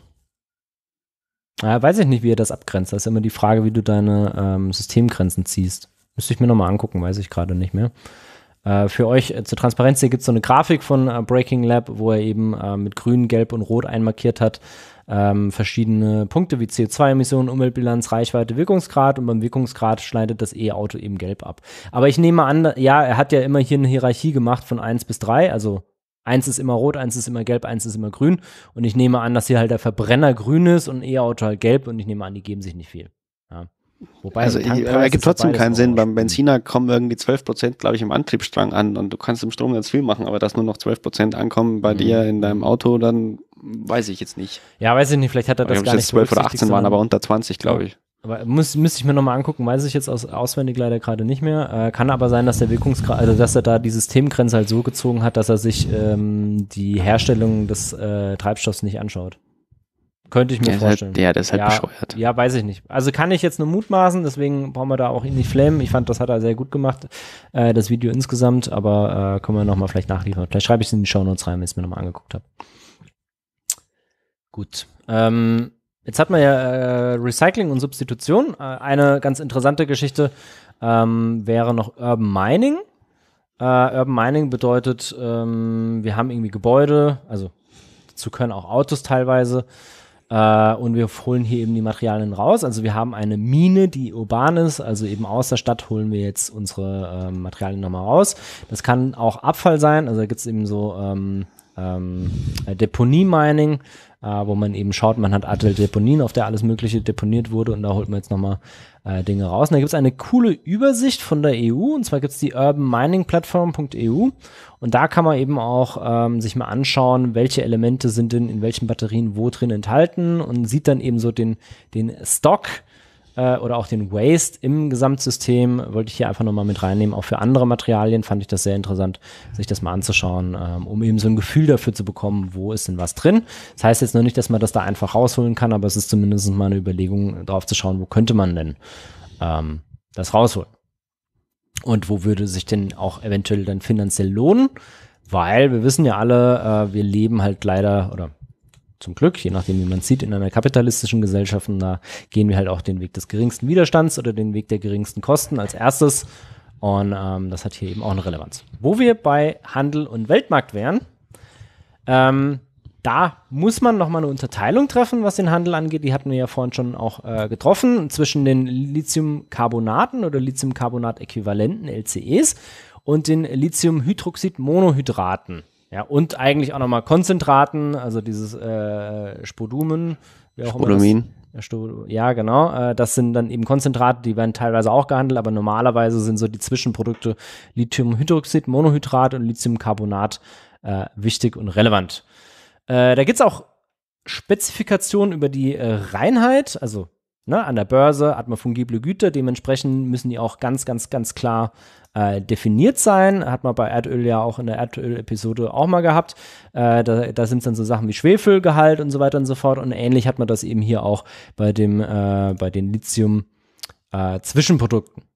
Ja, weiß ich nicht, wie er das abgrenzt. Das ist immer die Frage, wie du deine ähm, Systemgrenzen ziehst. Müsste ich mir nochmal angucken, weiß ich gerade nicht mehr. Äh, für euch äh, zur Transparenz, hier gibt es so eine Grafik von äh, Breaking Lab, wo er eben äh, mit grün, gelb und rot einmarkiert hat, ähm, verschiedene Punkte wie CO2-Emissionen, Umweltbilanz, Reichweite, Wirkungsgrad und beim Wirkungsgrad schneidet das E-Auto eben gelb ab. Aber ich nehme an, ja, er hat ja immer hier eine Hierarchie gemacht von 1 bis 3, also 1 ist immer rot, 1 ist immer gelb, 1 ist immer grün. Und ich nehme an, dass hier halt der Verbrenner grün ist und E-Auto halt gelb. Und ich nehme an, die geben sich nicht viel. Wobei also Tank, ich, aber trotzdem keinen Sinn. Beim Benziner kommen irgendwie 12 Prozent, glaube ich, im Antriebsstrang an und du kannst im Strom ganz viel machen, aber dass nur noch 12 Prozent ankommen bei mhm. dir in deinem mhm. Auto, dann weiß ich jetzt nicht. Ja, weiß ich nicht. Vielleicht hat er das ich gar nicht 12 oder 18 waren, aber unter 20, glaube ich. Aber muss, müsste ich mir nochmal angucken, weiß ich jetzt aus, auswendig leider gerade nicht mehr. Äh, kann aber sein, dass der Wirkungsgrad, also dass er da die Systemgrenze halt so gezogen hat, dass er sich ähm, die Herstellung des äh, Treibstoffs nicht anschaut. Könnte ich mir der halt- vorstellen. Halt, ja, der ist halt ja, bescheuert. Ja, weiß ich nicht. Also kann ich jetzt nur mutmaßen, deswegen brauchen wir da auch ihn nicht flamen. Ich fand, das hat er sehr gut gemacht, äh, das Video insgesamt, aber äh, können wir nochmal vielleicht nachliefern. Vielleicht schreibe ich es in die Show Notes rein, wenn ich es mir nochmal angeguckt habe. Gut. Ähm, jetzt hat man ja äh, Recycling und Substitution. Äh, eine ganz interessante Geschichte ähm, wäre noch Urban Mining. Äh, Urban Mining bedeutet, ähm, wir haben irgendwie Gebäude, also dazu können auch Autos teilweise äh, und wir holen hier eben die Materialien raus. Also wir haben eine Mine, die urban ist, also eben aus der Stadt holen wir jetzt unsere äh, Materialien nochmal raus. Das kann auch Abfall sein, also da gibt es eben so ähm, ähm, äh, Deponie-Mining, äh, wo man eben schaut, man hat alte Deponien, auf der alles Mögliche deponiert wurde und da holt man jetzt nochmal äh, Dinge raus. Und da es eine coole Übersicht von der EU und zwar gibt es die urbanminingplattform.eu und da kann man eben auch ähm, sich mal anschauen, welche Elemente sind denn in welchen Batterien wo drin enthalten und sieht dann eben so den, den Stock äh, oder auch den Waste im Gesamtsystem wollte ich hier einfach nochmal mit reinnehmen. Auch für andere Materialien fand ich das sehr interessant, sich das mal anzuschauen, ähm, um eben so ein Gefühl dafür zu bekommen, wo ist denn was drin. Das heißt jetzt noch nicht, dass man das da einfach rausholen kann, aber es ist zumindest mal eine Überlegung, drauf zu schauen, wo könnte man denn ähm, das rausholen. Und wo würde sich denn auch eventuell dann finanziell lohnen? Weil wir wissen ja alle, äh, wir leben halt leider oder zum Glück, je nachdem, wie man sieht, in einer kapitalistischen Gesellschaft, da gehen wir halt auch den Weg des geringsten Widerstands oder den Weg der geringsten Kosten als erstes. Und ähm, das hat hier eben auch eine Relevanz. Wo wir bei Handel und Weltmarkt wären, ähm, da muss man nochmal eine Unterteilung treffen, was den Handel angeht. Die hatten wir ja vorhin schon auch äh, getroffen zwischen den Lithiumcarbonaten oder Lithiumcarbonat-äquivalenten LCEs und den Lithiumhydroxid-Monohydraten. Ja, und eigentlich auch nochmal Konzentraten, also dieses äh, Spodumen. Spodumin. Das, ja, genau. Äh, das sind dann eben Konzentrate, die werden teilweise auch gehandelt, aber normalerweise sind so die Zwischenprodukte Lithiumhydroxid, Monohydrat und Lithiumcarbonat äh, wichtig und relevant. Äh, da gibt es auch Spezifikationen über die äh, Reinheit, also Ne, an der Börse hat man fungible Güter, dementsprechend müssen die auch ganz, ganz, ganz klar äh, definiert sein. Hat man bei Erdöl ja auch in der Erdöl-Episode auch mal gehabt. Äh, da, da sind es dann so Sachen wie Schwefelgehalt und so weiter und so fort. Und ähnlich hat man das eben hier auch bei, dem, äh, bei den Lithium-Zwischenprodukten. Äh,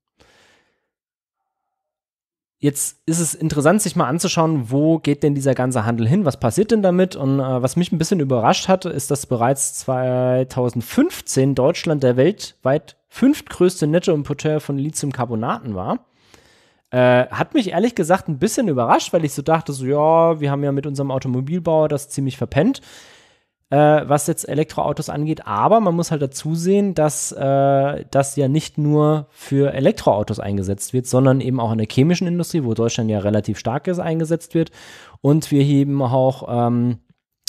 Jetzt ist es interessant, sich mal anzuschauen, wo geht denn dieser ganze Handel hin, was passiert denn damit? Und äh, was mich ein bisschen überrascht hat, ist, dass bereits 2015 Deutschland der weltweit fünftgrößte Nettoimporteur von Lithiumcarbonaten war. Äh, hat mich ehrlich gesagt ein bisschen überrascht, weil ich so dachte, so ja, wir haben ja mit unserem Automobilbauer das ziemlich verpennt äh, was jetzt Elektroautos angeht. Aber man muss halt dazu sehen, dass äh, das ja nicht nur für Elektroautos eingesetzt wird, sondern eben auch in der chemischen Industrie, wo Deutschland ja relativ stark ist, eingesetzt wird. Und wir eben auch ähm,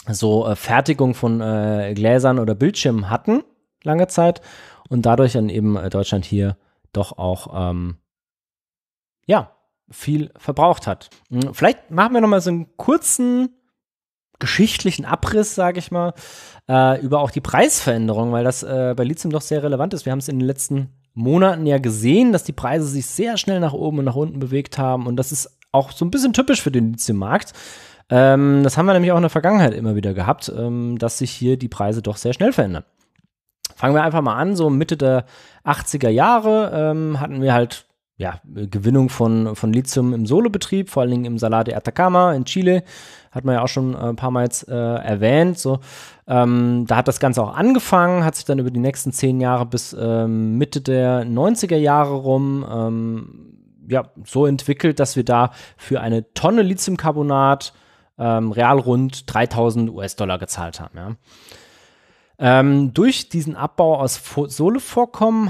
so äh, Fertigung von äh, Gläsern oder Bildschirmen hatten, lange Zeit. Und dadurch dann eben äh, Deutschland hier doch auch, ähm, ja, viel verbraucht hat. Hm, vielleicht machen wir noch mal so einen kurzen geschichtlichen Abriss, sage ich mal, äh, über auch die Preisveränderung, weil das äh, bei Lithium doch sehr relevant ist. Wir haben es in den letzten Monaten ja gesehen, dass die Preise sich sehr schnell nach oben und nach unten bewegt haben und das ist auch so ein bisschen typisch für den Lithiummarkt. Ähm, das haben wir nämlich auch in der Vergangenheit immer wieder gehabt, ähm, dass sich hier die Preise doch sehr schnell verändern. Fangen wir einfach mal an, so Mitte der 80er Jahre ähm, hatten wir halt ja, Gewinnung von, von Lithium im Solobetrieb, vor allen Dingen im Salar de Atacama in Chile, hat man ja auch schon ein äh, paar Mal jetzt, äh, erwähnt. So, ähm, da hat das Ganze auch angefangen, hat sich dann über die nächsten zehn Jahre bis ähm, Mitte der 90er Jahre rum ähm, ja, so entwickelt, dass wir da für eine Tonne Lithiumcarbonat ähm, real rund 3000 US-Dollar gezahlt haben. Ja. Ähm, durch diesen Abbau aus sole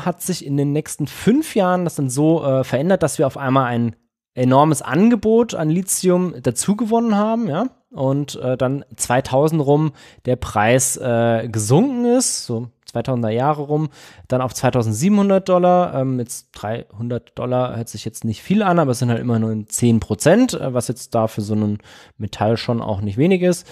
hat sich in den nächsten fünf Jahren das dann so äh, verändert, dass wir auf einmal ein enormes Angebot an Lithium dazugewonnen haben, ja, und äh, dann 2000 rum der Preis äh, gesunken ist, so 2000er Jahre rum, dann auf 2700 Dollar, ähm, jetzt 300 Dollar hört sich jetzt nicht viel an, aber es sind halt immer nur 10 Prozent, äh, was jetzt da für so ein Metall schon auch nicht wenig ist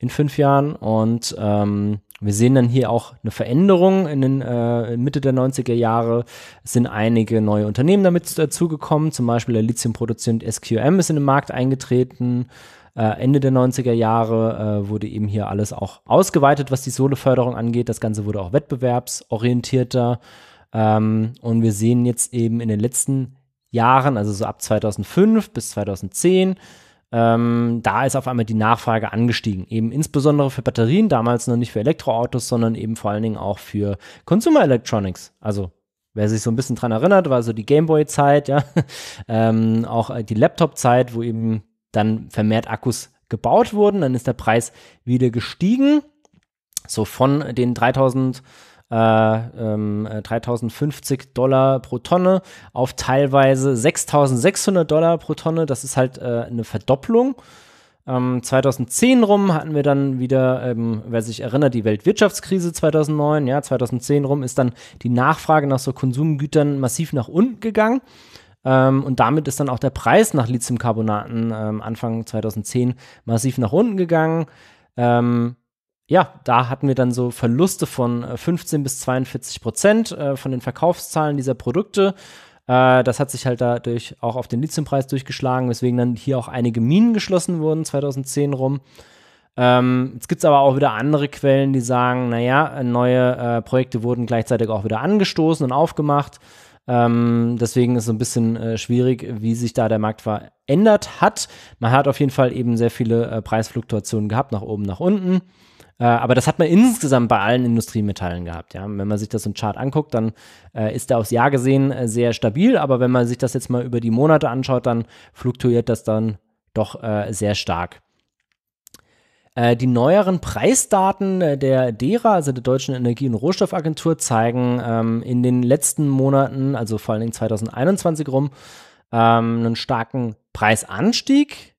in fünf Jahren und ähm, wir sehen dann hier auch eine Veränderung in den äh, Mitte der 90er Jahre. Es sind einige neue Unternehmen damit dazugekommen. Zum Beispiel der Lithiumproduzent SQM ist in den Markt eingetreten. Äh, Ende der 90er Jahre äh, wurde eben hier alles auch ausgeweitet, was die Soleförderung angeht. Das Ganze wurde auch wettbewerbsorientierter. Ähm, und wir sehen jetzt eben in den letzten Jahren, also so ab 2005 bis 2010, ähm, da ist auf einmal die Nachfrage angestiegen. Eben insbesondere für Batterien, damals noch nicht für Elektroautos, sondern eben vor allen Dingen auch für Consumer Electronics. Also wer sich so ein bisschen dran erinnert, war so die Gameboy-Zeit, ja, ähm, auch äh, die Laptop-Zeit, wo eben dann vermehrt Akkus gebaut wurden. Dann ist der Preis wieder gestiegen. So von den 3000 äh, 3050 ähm, äh, Dollar pro Tonne auf teilweise 6600 Dollar pro Tonne. Das ist halt äh, eine Verdopplung. 2010 ähm, rum hatten wir dann wieder, ähm, wer sich erinnert, die Weltwirtschaftskrise 2009. Ja, 2010 rum ist dann die Nachfrage nach so Konsumgütern massiv nach unten gegangen. Ähm, und damit ist dann auch der Preis nach Lithiumcarbonaten ähm, Anfang 2010 massiv nach unten gegangen. Ähm, ja, da hatten wir dann so Verluste von 15 äh, bis 42 Prozent äh, von den Verkaufszahlen dieser Produkte. Äh, das hat sich halt dadurch auch auf den Lithiumpreis durchgeschlagen, weswegen dann hier auch einige Minen geschlossen wurden 2010 rum. Ähm, jetzt gibt es aber auch wieder andere Quellen, die sagen, naja, äh, neue äh, Projekte wurden gleichzeitig auch wieder angestoßen und aufgemacht. Ähm, deswegen ist es so ein bisschen äh, schwierig, wie sich da der Markt verändert hat. Man hat auf jeden Fall eben sehr viele äh, Preisfluktuationen gehabt, nach oben, nach unten. Äh, aber das hat man insgesamt bei allen Industriemetallen gehabt. Ja? Wenn man sich das im Chart anguckt, dann äh, ist der aufs Jahr gesehen äh, sehr stabil. Aber wenn man sich das jetzt mal über die Monate anschaut, dann fluktuiert das dann doch äh, sehr stark. Äh, die neueren Preisdaten äh, der DERA, also der Deutschen Energie- und Rohstoffagentur, zeigen ähm, in den letzten Monaten, also vor allen Dingen 2021 rum, ähm, einen starken Preisanstieg.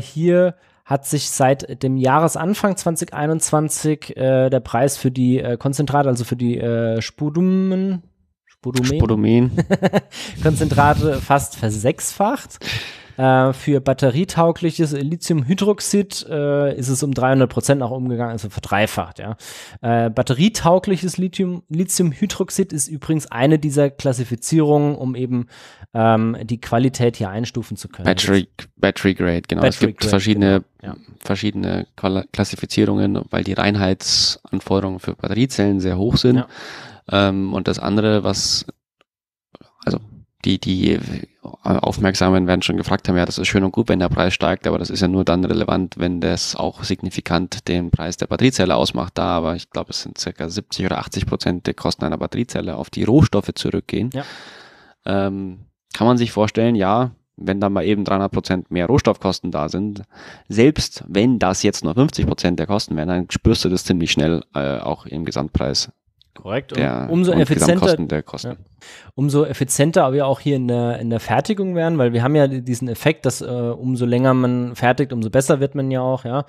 hier hat sich seit dem Jahresanfang 2021 äh, der Preis für die äh, Konzentrate, also für die äh, Spudumen, Spodumen, Spodumen. Konzentrate fast versechsfacht. Äh, für batterietaugliches Lithiumhydroxid äh, ist es um 300 Prozent auch umgegangen, also verdreifacht. Ja. Äh, batterietaugliches Lithium, Lithiumhydroxid ist übrigens eine dieser Klassifizierungen, um eben ähm, die Qualität hier einstufen zu können. Battery, Battery Grade, genau. Battery es gibt Grade, verschiedene, genau. ja. verschiedene Klassifizierungen, weil die Reinheitsanforderungen für Batteriezellen sehr hoch sind. Ja. Ähm, und das andere, was, also die, die Aufmerksamen werden schon gefragt haben, ja, das ist schön und gut, wenn der Preis steigt, aber das ist ja nur dann relevant, wenn das auch signifikant den Preis der Batteriezelle ausmacht. Da aber, ich glaube, es sind circa 70 oder 80 Prozent der Kosten einer Batteriezelle auf die Rohstoffe zurückgehen. Ja. Ähm, kann man sich vorstellen, ja, wenn dann mal eben 300 Prozent mehr Rohstoffkosten da sind, selbst wenn das jetzt nur 50 Prozent der Kosten wären, dann spürst du das ziemlich schnell äh, auch im Gesamtpreis Korrekt. Und der, umso und effizienter. Der Kosten. Ja. Umso effizienter aber auch hier in der, in der Fertigung werden, weil wir haben ja diesen Effekt, dass äh, umso länger man fertigt, umso besser wird man ja auch, ja.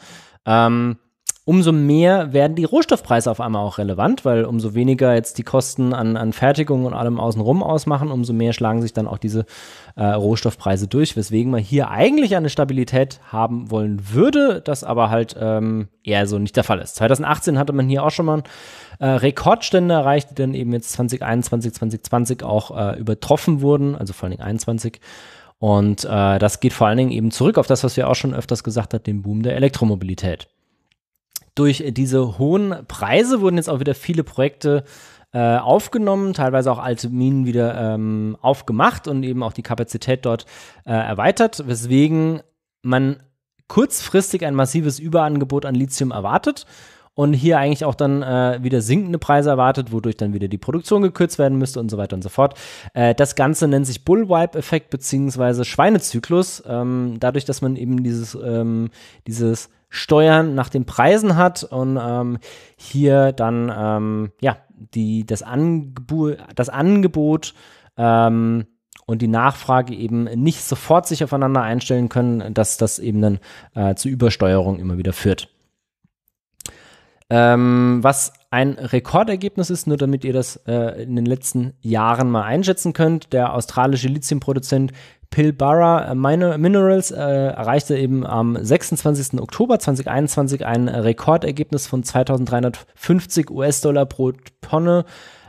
Ähm, umso mehr werden die Rohstoffpreise auf einmal auch relevant, weil umso weniger jetzt die Kosten an, an Fertigung und allem außenrum ausmachen, umso mehr schlagen sich dann auch diese äh, Rohstoffpreise durch, weswegen man hier eigentlich eine Stabilität haben wollen würde, das aber halt ähm, eher so nicht der Fall ist. 2018 hatte man hier auch schon mal äh, Rekordstände erreicht, die dann eben jetzt 2021, 2020 auch äh, übertroffen wurden, also vor allen Dingen 21. Und äh, das geht vor allen Dingen eben zurück auf das, was wir auch schon öfters gesagt haben, den Boom der Elektromobilität durch diese hohen Preise wurden jetzt auch wieder viele Projekte äh, aufgenommen, teilweise auch alte Minen wieder ähm, aufgemacht und eben auch die Kapazität dort äh, erweitert, weswegen man kurzfristig ein massives Überangebot an Lithium erwartet und hier eigentlich auch dann äh, wieder sinkende Preise erwartet, wodurch dann wieder die Produktion gekürzt werden müsste und so weiter und so fort. Äh, das Ganze nennt sich Bullwipe-Effekt beziehungsweise Schweinezyklus, ähm, dadurch, dass man eben dieses, ähm, dieses Steuern nach den Preisen hat und ähm, hier dann ähm, ja die das Angebot das Angebot ähm, und die Nachfrage eben nicht sofort sich aufeinander einstellen können, dass das eben dann äh, zu Übersteuerung immer wieder führt. Ähm, was ein Rekordergebnis ist, nur damit ihr das äh, in den letzten Jahren mal einschätzen könnt. Der australische Lithiumproduzent Pilbara äh, Minerals äh, erreichte eben am 26. Oktober 2021 ein Rekordergebnis von 2350 US-Dollar pro Tonne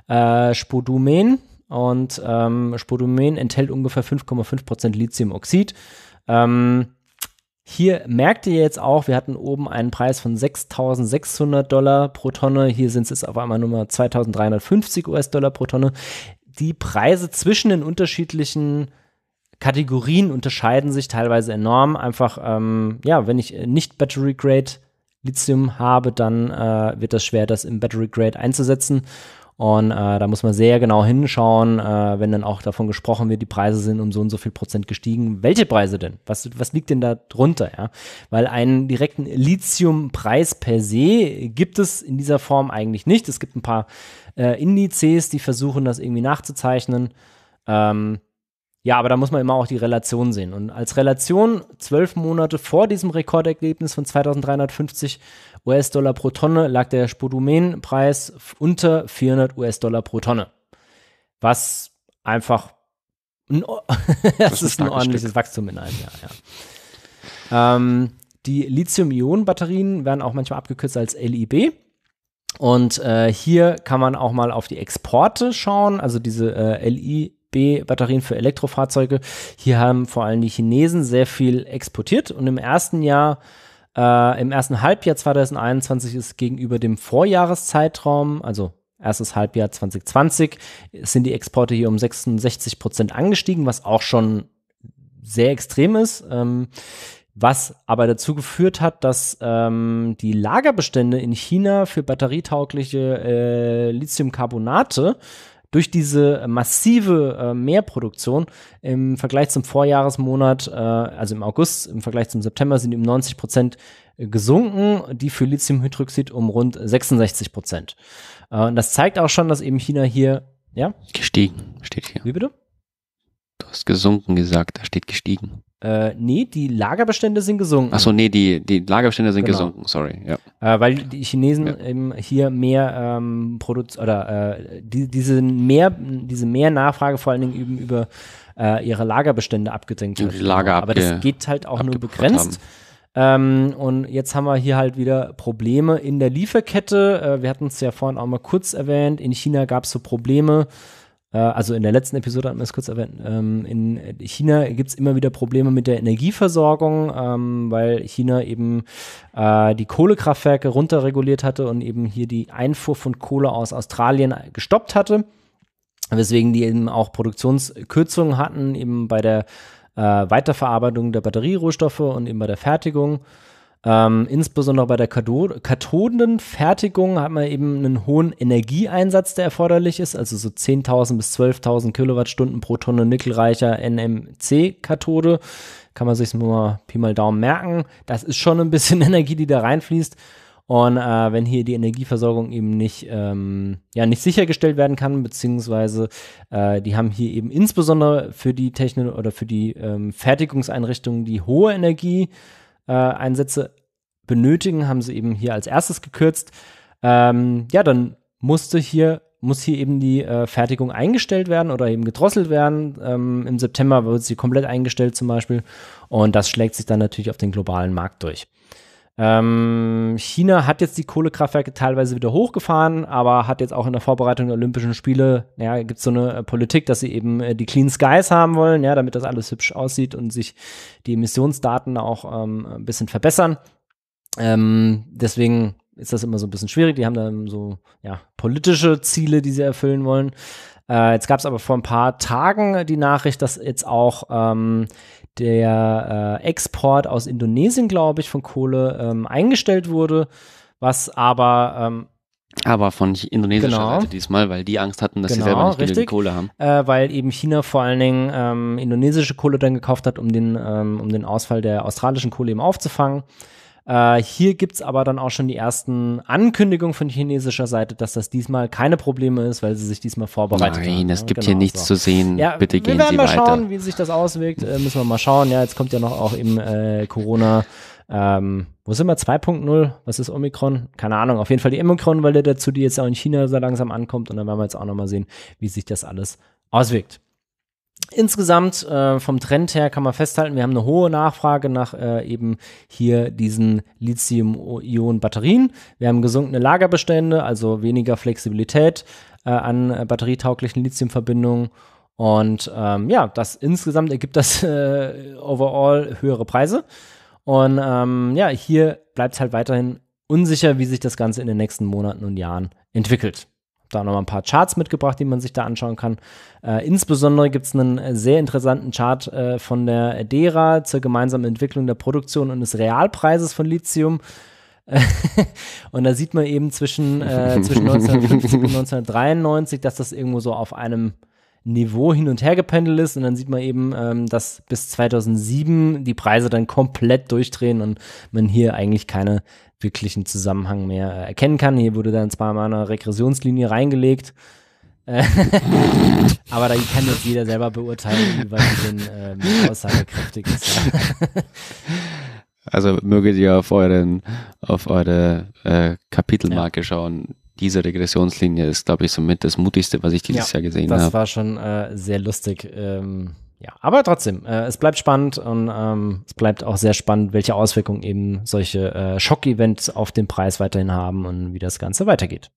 äh, Spodumen. Und ähm, Spodumen enthält ungefähr 5,5% Lithiumoxid. Ähm, hier merkt ihr jetzt auch, wir hatten oben einen Preis von 6.600 Dollar pro Tonne. Hier sind es auf einmal nur mal 2.350 US-Dollar pro Tonne. Die Preise zwischen den unterschiedlichen Kategorien unterscheiden sich teilweise enorm. Einfach, ähm, ja, wenn ich äh, nicht Battery Grade Lithium habe, dann äh, wird das schwer, das im Battery Grade einzusetzen. Und äh, da muss man sehr genau hinschauen, äh, wenn dann auch davon gesprochen wird, die Preise sind um so und so viel Prozent gestiegen. Welche Preise denn? Was, was liegt denn da drunter? Ja? Weil einen direkten Lithiumpreis per se gibt es in dieser Form eigentlich nicht. Es gibt ein paar äh, Indizes, die versuchen, das irgendwie nachzuzeichnen. Ähm, ja, aber da muss man immer auch die Relation sehen. Und als Relation, zwölf Monate vor diesem Rekordergebnis von 2350 US-Dollar pro Tonne, lag der Spodumenpreis unter 400 US-Dollar pro Tonne. Was einfach, ein das, ist ein ordentliches Stück. Wachstum in einem Jahr, ja. ähm, die Lithium-Ionen-Batterien werden auch manchmal abgekürzt als LIB. Und äh, hier kann man auch mal auf die Exporte schauen. Also diese äh, LI, LFP-Batterien für Elektrofahrzeuge. Hier haben vor allem die Chinesen sehr viel exportiert und im ersten Jahr äh, Im ersten Halbjahr 2021 ist gegenüber dem Vorjahreszeitraum, also erstes Halbjahr 2020, sind die Exporte hier um 66 Prozent angestiegen, was auch schon sehr extrem ist. Ähm, was aber dazu geführt hat, dass ähm, die Lagerbestände in China für batterietaugliche äh, Lithiumcarbonate durch diese äh, massive äh, Mehrproduktion im Vergleich zum Vorjahresmonat, äh, also im August, im Vergleich zum September sind die um 90 Prozent äh, gesunken, die für Lithiumhydroxid um rund 66 Prozent. Äh, und das zeigt auch schon, dass eben China hier, ja? Gestiegen steht hier. Wie bitte? Du hast gesunken gesagt, da steht gestiegen. Äh, nee, die Lagerbestände sind gesunken. Achso, nee, die, die Lagerbestände sind genau. gesunken, sorry. Ja. Äh, weil die Chinesen ja. eben hier mehr ähm, produzieren oder äh, die, diese, mehr, diese mehr Nachfrage vor allen Dingen eben über äh, ihre Lagerbestände abgedenkt haben. Lager Aber das geht halt auch nur begrenzt. Ähm, und jetzt haben wir hier halt wieder Probleme in der Lieferkette. Äh, wir hatten es ja vorhin auch mal kurz erwähnt. In China gab es so Probleme äh, also in der letzten Episode hatten wir es kurz erwähnt, ähm, in China gibt es immer wieder Probleme mit der Energieversorgung, ähm, weil China eben äh, die Kohlekraftwerke runterreguliert hatte und eben hier die Einfuhr von Kohle aus Australien gestoppt hatte, weswegen die eben auch Produktionskürzungen hatten, eben bei der äh, Weiterverarbeitung der Batterierohstoffe und eben bei der Fertigung. Ähm, insbesondere bei der Kathodenfertigung hat man eben einen hohen Energieeinsatz, der erforderlich ist, also so 10.000 bis 12.000 Kilowattstunden pro Tonne nickelreicher NMC-Kathode. Kann man sich nur Pi mal Daumen merken. Das ist schon ein bisschen Energie, die da reinfließt. Und äh, wenn hier die Energieversorgung eben nicht, ähm, ja, nicht sichergestellt werden kann, beziehungsweise äh, die haben hier eben insbesondere für die Technik oder für die ähm, Fertigungseinrichtungen die hohe Energie äh, Einsätze benötigen, haben sie eben hier als erstes gekürzt. Ähm, ja, dann musste hier muss hier eben die äh, Fertigung eingestellt werden oder eben gedrosselt werden. Ähm, Im September wird sie komplett eingestellt zum Beispiel. Und das schlägt sich dann natürlich auf den globalen Markt durch. Ähm, China hat jetzt die Kohlekraftwerke teilweise wieder hochgefahren, aber hat jetzt auch in der Vorbereitung der Olympischen Spiele, ja, gibt es so eine äh, Politik, dass sie eben äh, die Clean Skies haben wollen, ja, damit das alles hübsch aussieht und sich die Emissionsdaten auch ähm, ein bisschen verbessern. Ähm, deswegen ist das immer so ein bisschen schwierig. Die haben da so ja, politische Ziele, die sie erfüllen wollen. Äh, jetzt gab es aber vor ein paar Tagen die Nachricht, dass jetzt auch ähm, der äh, Export aus Indonesien, glaube ich, von Kohle ähm, eingestellt wurde, was aber ähm, aber von indonesischer genau. Seite diesmal, weil die Angst hatten, dass genau, sie selber nicht richtig. Kohle haben. Äh, weil eben China vor allen Dingen ähm, indonesische Kohle dann gekauft hat, um den, ähm, um den Ausfall der australischen Kohle eben aufzufangen. Äh, hier gibt's aber dann auch schon die ersten Ankündigungen von chinesischer Seite, dass das diesmal keine Probleme ist, weil sie sich diesmal vorbereitet Nein, haben. Nein, es ne? gibt genau, hier nichts so. zu sehen. Ja, Bitte gehen Sie weiter. Wir werden mal schauen, wie sich das auswirkt. Äh, müssen wir mal schauen. Ja, jetzt kommt ja noch auch eben äh, Corona. Ähm, wo sind wir? 2.0? Was ist Omikron? Keine Ahnung. Auf jeden Fall die Omikron-Welle dazu, die jetzt auch in China so langsam ankommt. Und dann werden wir jetzt auch nochmal sehen, wie sich das alles auswirkt. Insgesamt äh, vom Trend her kann man festhalten, wir haben eine hohe Nachfrage nach äh, eben hier diesen Lithium-Ionen-Batterien. Wir haben gesunkene Lagerbestände, also weniger Flexibilität äh, an äh, batterietauglichen Lithiumverbindungen. Und ähm, ja, das insgesamt ergibt das äh, overall höhere Preise. Und ähm, ja, hier bleibt es halt weiterhin unsicher, wie sich das Ganze in den nächsten Monaten und Jahren entwickelt da nochmal ein paar Charts mitgebracht, die man sich da anschauen kann. Äh, insbesondere gibt es einen äh, sehr interessanten Chart äh, von der DERA zur gemeinsamen Entwicklung der Produktion und des Realpreises von Lithium. und da sieht man eben zwischen, äh, zwischen 1950 und 1993, dass das irgendwo so auf einem Niveau hin und her gependelt ist. Und dann sieht man eben, ähm, dass bis 2007 die Preise dann komplett durchdrehen und man hier eigentlich keine wirklichen Zusammenhang mehr äh, erkennen kann. Hier wurde dann zwar mal eine Regressionslinie reingelegt, äh, aber da kann jetzt jeder selber beurteilen, wie weit sie denn ähm, aussagekräftig ist. also möget ihr auf, euren, auf eure äh, Kapitelmarke ja. schauen. Diese Regressionslinie ist, glaube ich, somit das Mutigste, was ich dieses ja, Jahr gesehen habe. Das hab. war schon äh, sehr lustig. Ähm ja, aber trotzdem, äh, es bleibt spannend und ähm, es bleibt auch sehr spannend, welche Auswirkungen eben solche äh, Schock-Events auf den Preis weiterhin haben und wie das Ganze weitergeht.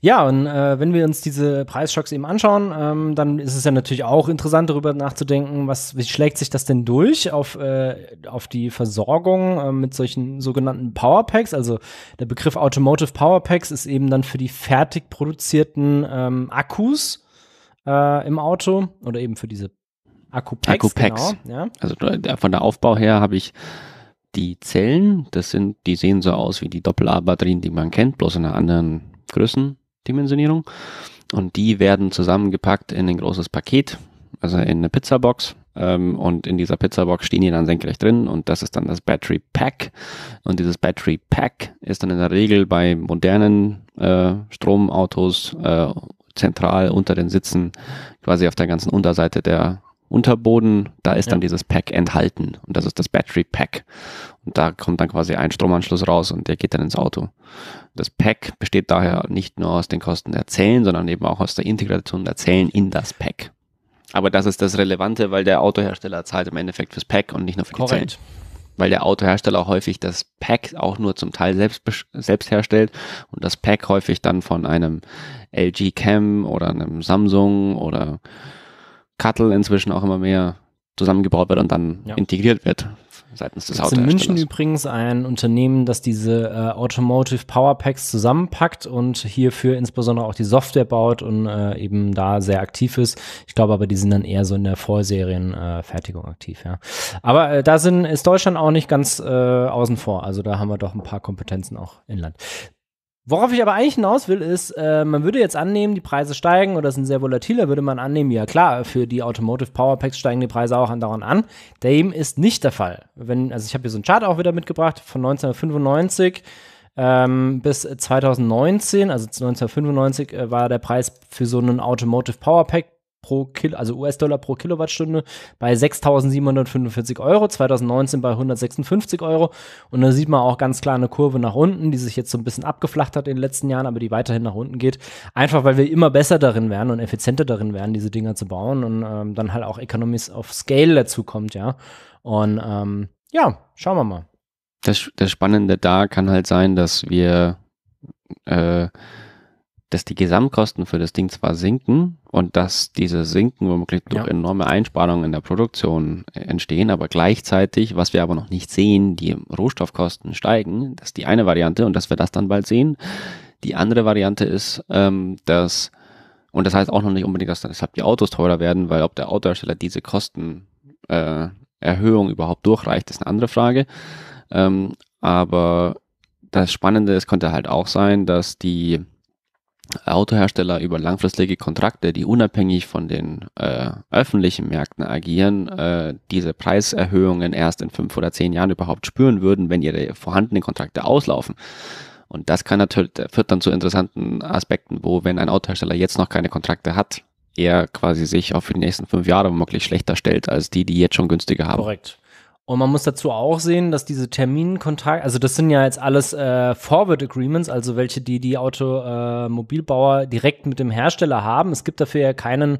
Ja, und äh, wenn wir uns diese Preisschocks eben anschauen, ähm, dann ist es ja natürlich auch interessant, darüber nachzudenken, was, wie schlägt sich das denn durch auf, äh, auf die Versorgung äh, mit solchen sogenannten Powerpacks. Also der Begriff Automotive Powerpacks ist eben dann für die fertig produzierten ähm, Akkus äh, im Auto oder eben für diese Akku-Packs. Akku-Packs. Genau, ja. Also von der Aufbau her habe ich die Zellen, das sind, die sehen so aus wie die Doppel-A-Batterien, die man kennt, bloß in einer anderen Größendimensionierung. Und die werden zusammengepackt in ein großes Paket, also in eine Pizzabox. Ähm, und in dieser Pizzabox stehen die dann senkrecht drin und das ist dann das Battery Pack. Und dieses Battery Pack ist dann in der Regel bei modernen äh, Stromautos äh, zentral unter den Sitzen, quasi auf der ganzen Unterseite der Unterboden, da ist ja. dann dieses Pack enthalten und das ist das Battery Pack. Und da kommt dann quasi ein Stromanschluss raus und der geht dann ins Auto. Das Pack besteht daher nicht nur aus den Kosten der Zellen, sondern eben auch aus der Integration der Zellen in das Pack. Aber das ist das Relevante, weil der Autohersteller zahlt im Endeffekt fürs Pack und nicht nur für Korrekt. die Zellen. Weil der Autohersteller häufig das Pack auch nur zum Teil selbst, selbst herstellt und das Pack häufig dann von einem LG Cam oder einem Samsung oder Kattel inzwischen auch immer mehr zusammengebaut wird und dann ja. integriert wird seitens des Autos. in München übrigens ein Unternehmen, das diese äh, Automotive Power Packs zusammenpackt und hierfür insbesondere auch die Software baut und äh, eben da sehr aktiv ist. Ich glaube aber, die sind dann eher so in der Vorserienfertigung äh, aktiv, ja. Aber äh, da sind, ist Deutschland auch nicht ganz äh, außen vor. Also da haben wir doch ein paar Kompetenzen auch inland. Worauf ich aber eigentlich hinaus will, ist, äh, man würde jetzt annehmen, die Preise steigen oder sind sehr volatiler, würde man annehmen, ja klar, für die Automotive Power Packs steigen die Preise auch andauernd an. Dem ist nicht der Fall. Wenn, also ich habe hier so einen Chart auch wieder mitgebracht von 1995 ähm, bis 2019, also 1995 äh, war der Preis für so einen Automotive Power Pack pro Kilo, also US-Dollar pro Kilowattstunde bei 6.745 Euro, 2019 bei 156 Euro. Und da sieht man auch ganz klar eine Kurve nach unten, die sich jetzt so ein bisschen abgeflacht hat in den letzten Jahren, aber die weiterhin nach unten geht. Einfach weil wir immer besser darin werden und effizienter darin werden, diese Dinger zu bauen und ähm, dann halt auch Economies of Scale dazu kommt, ja. Und ähm, ja, schauen wir mal. Das, das Spannende da kann halt sein, dass wir äh, dass die Gesamtkosten für das Ding zwar sinken und dass diese sinken womöglich durch ja. enorme Einsparungen in der Produktion äh, entstehen, aber gleichzeitig, was wir aber noch nicht sehen, die Rohstoffkosten steigen, das ist die eine Variante und dass wir das dann bald sehen. Die andere Variante ist, ähm, dass, und das heißt auch noch nicht unbedingt, dass deshalb die Autos teurer werden, weil ob der Autohersteller diese Kostenerhöhung äh, überhaupt durchreicht, ist eine andere Frage. Ähm, aber das Spannende, es könnte halt auch sein, dass die Autohersteller über langfristige Kontrakte, die unabhängig von den äh, öffentlichen Märkten agieren, äh, diese Preiserhöhungen erst in fünf oder zehn Jahren überhaupt spüren würden, wenn ihre vorhandenen Kontrakte auslaufen. Und das kann natürlich, führt dann zu interessanten Aspekten, wo, wenn ein Autohersteller jetzt noch keine Kontrakte hat, er quasi sich auch für die nächsten fünf Jahre wirklich schlechter stellt als die, die jetzt schon günstiger haben. Korrekt. Und man muss dazu auch sehen, dass diese Terminkontrakte, also das sind ja jetzt alles äh, Forward Agreements, also welche die die Automobilbauer äh, direkt mit dem Hersteller haben. Es gibt dafür ja keinen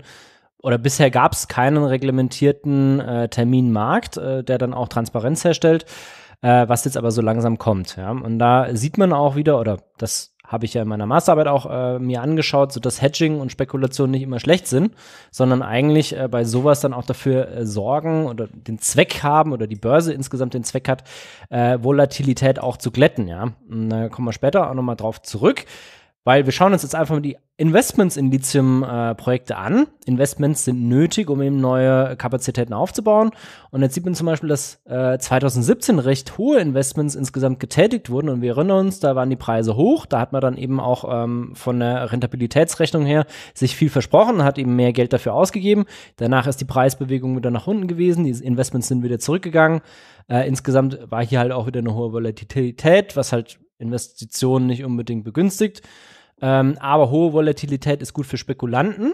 oder bisher gab es keinen reglementierten äh, Terminmarkt, äh, der dann auch Transparenz herstellt, äh, was jetzt aber so langsam kommt. Ja? Und da sieht man auch wieder, oder das habe ich ja in meiner Masterarbeit auch äh, mir angeschaut, sodass Hedging und Spekulation nicht immer schlecht sind, sondern eigentlich äh, bei sowas dann auch dafür äh, sorgen oder den Zweck haben oder die Börse insgesamt den Zweck hat, äh, Volatilität auch zu glätten, ja. Und da kommen wir später auch nochmal drauf zurück. Weil wir schauen uns jetzt einfach mal die Investments in Lithium-Projekte äh, an. Investments sind nötig, um eben neue Kapazitäten aufzubauen. Und jetzt sieht man zum Beispiel, dass äh, 2017 recht hohe Investments insgesamt getätigt wurden. Und wir erinnern uns, da waren die Preise hoch. Da hat man dann eben auch ähm, von der Rentabilitätsrechnung her sich viel versprochen, hat eben mehr Geld dafür ausgegeben. Danach ist die Preisbewegung wieder nach unten gewesen. Die Investments sind wieder zurückgegangen. Äh, insgesamt war hier halt auch wieder eine hohe Volatilität, was halt Investitionen nicht unbedingt begünstigt. Ähm, aber hohe Volatilität ist gut für Spekulanten,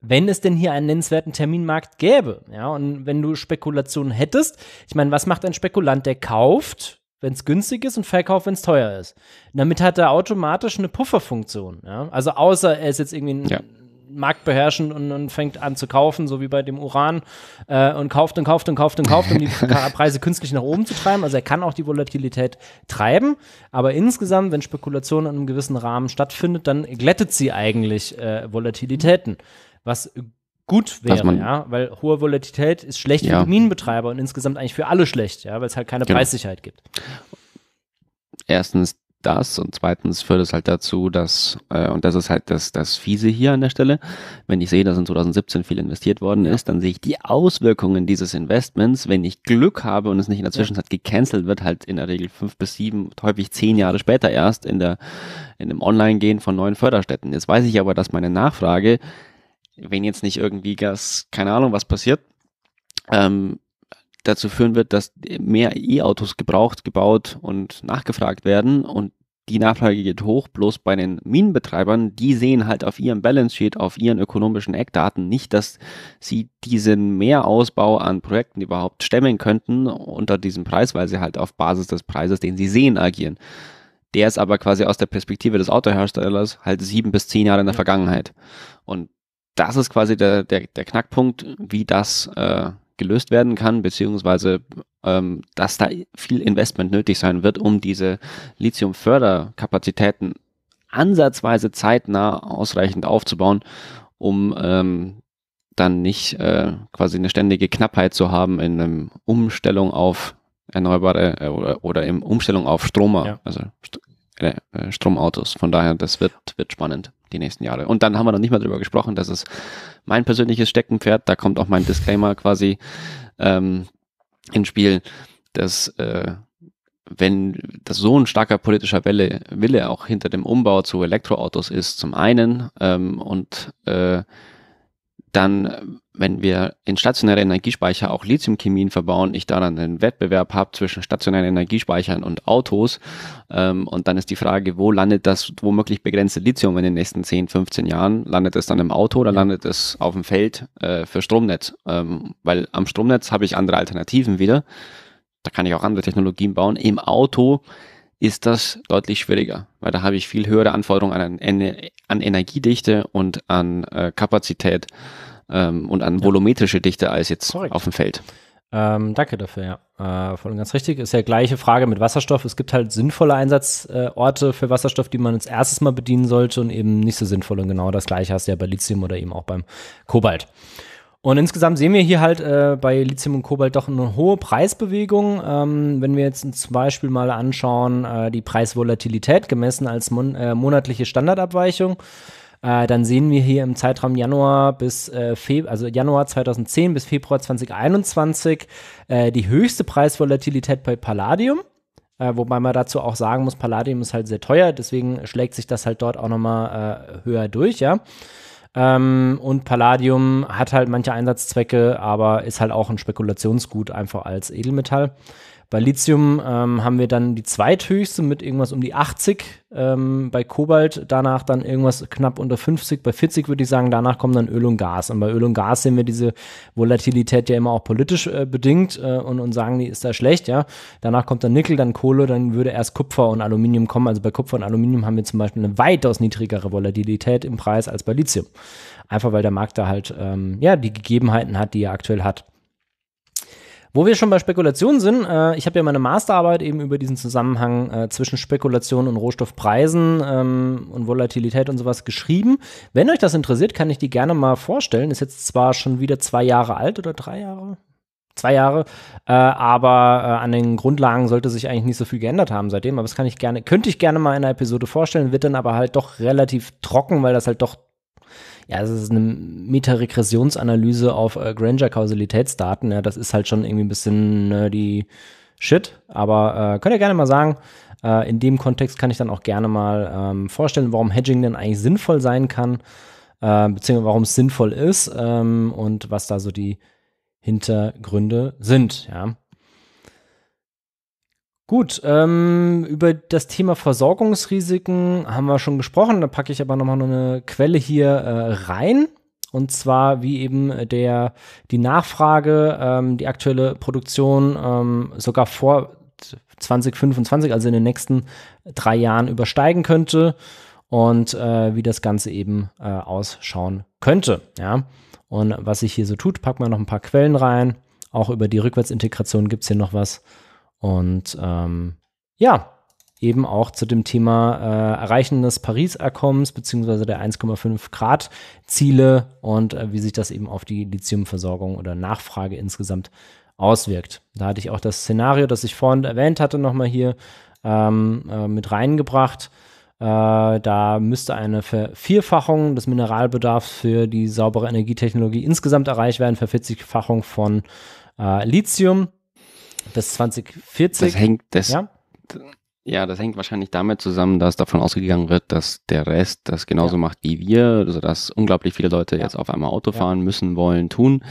wenn es denn hier einen nennenswerten Terminmarkt gäbe. Ja, und wenn du Spekulationen hättest, ich meine, was macht ein Spekulant, der kauft, wenn es günstig ist und verkauft, wenn es teuer ist? damit hat er automatisch eine Pufferfunktion. Ja? Also außer er ist jetzt irgendwie ein ja Markt beherrschen und, und, fängt an zu kaufen, so wie bei dem Uran, äh, und kauft und kauft und kauft und kauft, um die Preise künstlich nach oben zu treiben. Also er kann auch die Volatilität treiben, aber insgesamt, wenn Spekulation in einem gewissen Rahmen stattfindet, dann glättet sie eigentlich äh, Volatilitäten, was gut wäre, ja, weil hohe Volatilität ist schlecht ja. für die Minenbetreiber und insgesamt eigentlich für alle schlecht, ja, weil es halt keine genau. Preissicherheit gibt. Erstens das und zweitens führt es halt dazu, dass, äh, und das ist halt das, das Fiese hier an der Stelle, wenn ich sehe, dass in 2017 viel investiert worden ist, dann sehe ich die Auswirkungen dieses Investments, wenn ich Glück habe und es nicht in der Zwischenzeit gecancelt wird, halt in der Regel fünf bis sieben, häufig zehn Jahre später erst in, der, in dem Online-Gehen von neuen Förderstätten. Jetzt weiß ich aber, dass meine Nachfrage, wenn jetzt nicht irgendwie Gas, keine Ahnung, was passiert, ähm, dazu führen wird, dass mehr E-Autos gebraucht, gebaut und nachgefragt werden und die Nachfrage geht hoch, bloß bei den Minenbetreibern, die sehen halt auf ihrem Balance Sheet, auf ihren ökonomischen Eckdaten nicht, dass sie diesen Mehrausbau an Projekten überhaupt stemmen könnten unter diesem Preis, weil sie halt auf Basis des Preises, den sie sehen, agieren. Der ist aber quasi aus der Perspektive des Autoherstellers halt sieben bis zehn Jahre in der Vergangenheit. Und das ist quasi der, der, der Knackpunkt, wie das äh, gelöst werden kann, beziehungsweise ähm, dass da viel Investment nötig sein wird, um diese Lithium-Förderkapazitäten ansatzweise zeitnah ausreichend aufzubauen, um ähm, dann nicht äh, quasi eine ständige Knappheit zu haben in einer Umstellung auf erneuerbare äh, oder, oder im Umstellung auf Stromer, ja. also St äh, Stromautos. Von daher, das wird, wird spannend die nächsten Jahre. Und dann haben wir noch nicht mal drüber gesprochen, das ist mein persönliches Steckenpferd, da kommt auch mein Disclaimer quasi ähm, ins Spiel, dass äh, wenn das so ein starker politischer Wille, Wille auch hinter dem Umbau zu Elektroautos ist, zum einen ähm, und äh, dann wenn wir in stationäre Energiespeicher auch Lithiumchemien verbauen, ich daran einen Wettbewerb habe zwischen stationären Energiespeichern und Autos. Ähm, und dann ist die Frage, wo landet das womöglich begrenzte Lithium in den nächsten 10, 15 Jahren? Landet es dann im Auto oder ja. landet es auf dem Feld äh, für Stromnetz? Ähm, weil am Stromnetz habe ich andere Alternativen wieder. Da kann ich auch andere Technologien bauen. Im Auto ist das deutlich schwieriger, weil da habe ich viel höhere Anforderungen an, an Energiedichte und an äh, Kapazität ähm, und an ja. volumetrische Dichte als jetzt Korrekt. auf dem Feld. Ähm, danke dafür, ja. Äh, voll und ganz richtig. Ist ja gleiche Frage mit Wasserstoff. Es gibt halt sinnvolle Einsatzorte äh, für Wasserstoff, die man als erstes mal bedienen sollte und eben nicht so sinnvoll. Und genau das gleiche hast du ja bei Lithium oder eben auch beim Kobalt. Und insgesamt sehen wir hier halt äh, bei Lithium und Kobalt doch eine hohe Preisbewegung. Ähm, wenn wir jetzt zum Beispiel mal anschauen, äh, die Preisvolatilität gemessen als mon äh, monatliche Standardabweichung äh, dann sehen wir hier im Zeitraum Januar bis äh, Februar, also Januar 2010 bis Februar 2021 äh, die höchste Preisvolatilität bei Palladium. Äh, wobei man dazu auch sagen muss, Palladium ist halt sehr teuer, deswegen schlägt sich das halt dort auch nochmal äh, höher durch, ja. Ähm, und Palladium hat halt manche Einsatzzwecke, aber ist halt auch ein Spekulationsgut einfach als Edelmetall. Bei Lithium ähm, haben wir dann die zweithöchste mit irgendwas um die 80. Ähm, bei Kobalt danach dann irgendwas knapp unter 50. Bei 40 würde ich sagen, danach kommen dann Öl und Gas. Und bei Öl und Gas sehen wir diese Volatilität ja immer auch politisch äh, bedingt äh, und, und sagen, die ist da schlecht. Ja, danach kommt dann Nickel, dann Kohle, dann würde erst Kupfer und Aluminium kommen. Also bei Kupfer und Aluminium haben wir zum Beispiel eine weitaus niedrigere Volatilität im Preis als bei Lithium. Einfach weil der Markt da halt ähm, ja die Gegebenheiten hat, die er aktuell hat. Wo wir schon bei Spekulationen sind, äh, ich habe ja meine Masterarbeit eben über diesen Zusammenhang äh, zwischen Spekulation und Rohstoffpreisen ähm, und Volatilität und sowas geschrieben. Wenn euch das interessiert, kann ich die gerne mal vorstellen. Ist jetzt zwar schon wieder zwei Jahre alt oder drei Jahre? Zwei Jahre, äh, aber äh, an den Grundlagen sollte sich eigentlich nicht so viel geändert haben seitdem. Aber das kann ich gerne, könnte ich gerne mal in einer Episode vorstellen, wird dann aber halt doch relativ trocken, weil das halt doch ja, es ist eine Meta-Regressionsanalyse auf äh, Granger-Kausalitätsdaten. Ja, das ist halt schon irgendwie ein bisschen äh, die Shit. Aber äh, könnt ihr gerne mal sagen, äh, in dem Kontext kann ich dann auch gerne mal ähm, vorstellen, warum Hedging denn eigentlich sinnvoll sein kann, äh, beziehungsweise warum es sinnvoll ist ähm, und was da so die Hintergründe sind. Ja. Gut, ähm, über das Thema Versorgungsrisiken haben wir schon gesprochen. Da packe ich aber nochmal nur eine Quelle hier äh, rein. Und zwar, wie eben der, die Nachfrage, ähm, die aktuelle Produktion ähm, sogar vor 2025, also in den nächsten drei Jahren, übersteigen könnte und äh, wie das Ganze eben äh, ausschauen könnte. Ja? Und was sich hier so tut, packen wir noch ein paar Quellen rein. Auch über die Rückwärtsintegration gibt es hier noch was. Und ähm, ja, eben auch zu dem Thema äh, Erreichen des Paris-Abkommens beziehungsweise der 1,5 Grad-Ziele und äh, wie sich das eben auf die Lithiumversorgung oder Nachfrage insgesamt auswirkt. Da hatte ich auch das Szenario, das ich vorhin erwähnt hatte, nochmal hier ähm, äh, mit reingebracht. Äh, da müsste eine Vervierfachung des Mineralbedarfs für die saubere Energietechnologie insgesamt erreicht werden, Vervierzigfachung von äh, Lithium bis 2040. Das hängt, das, ja? ja, das hängt wahrscheinlich damit zusammen, dass davon ausgegangen wird, dass der Rest das genauso ja. macht wie wir, sodass also unglaublich viele Leute ja. jetzt auf einmal Auto fahren müssen, wollen, tun.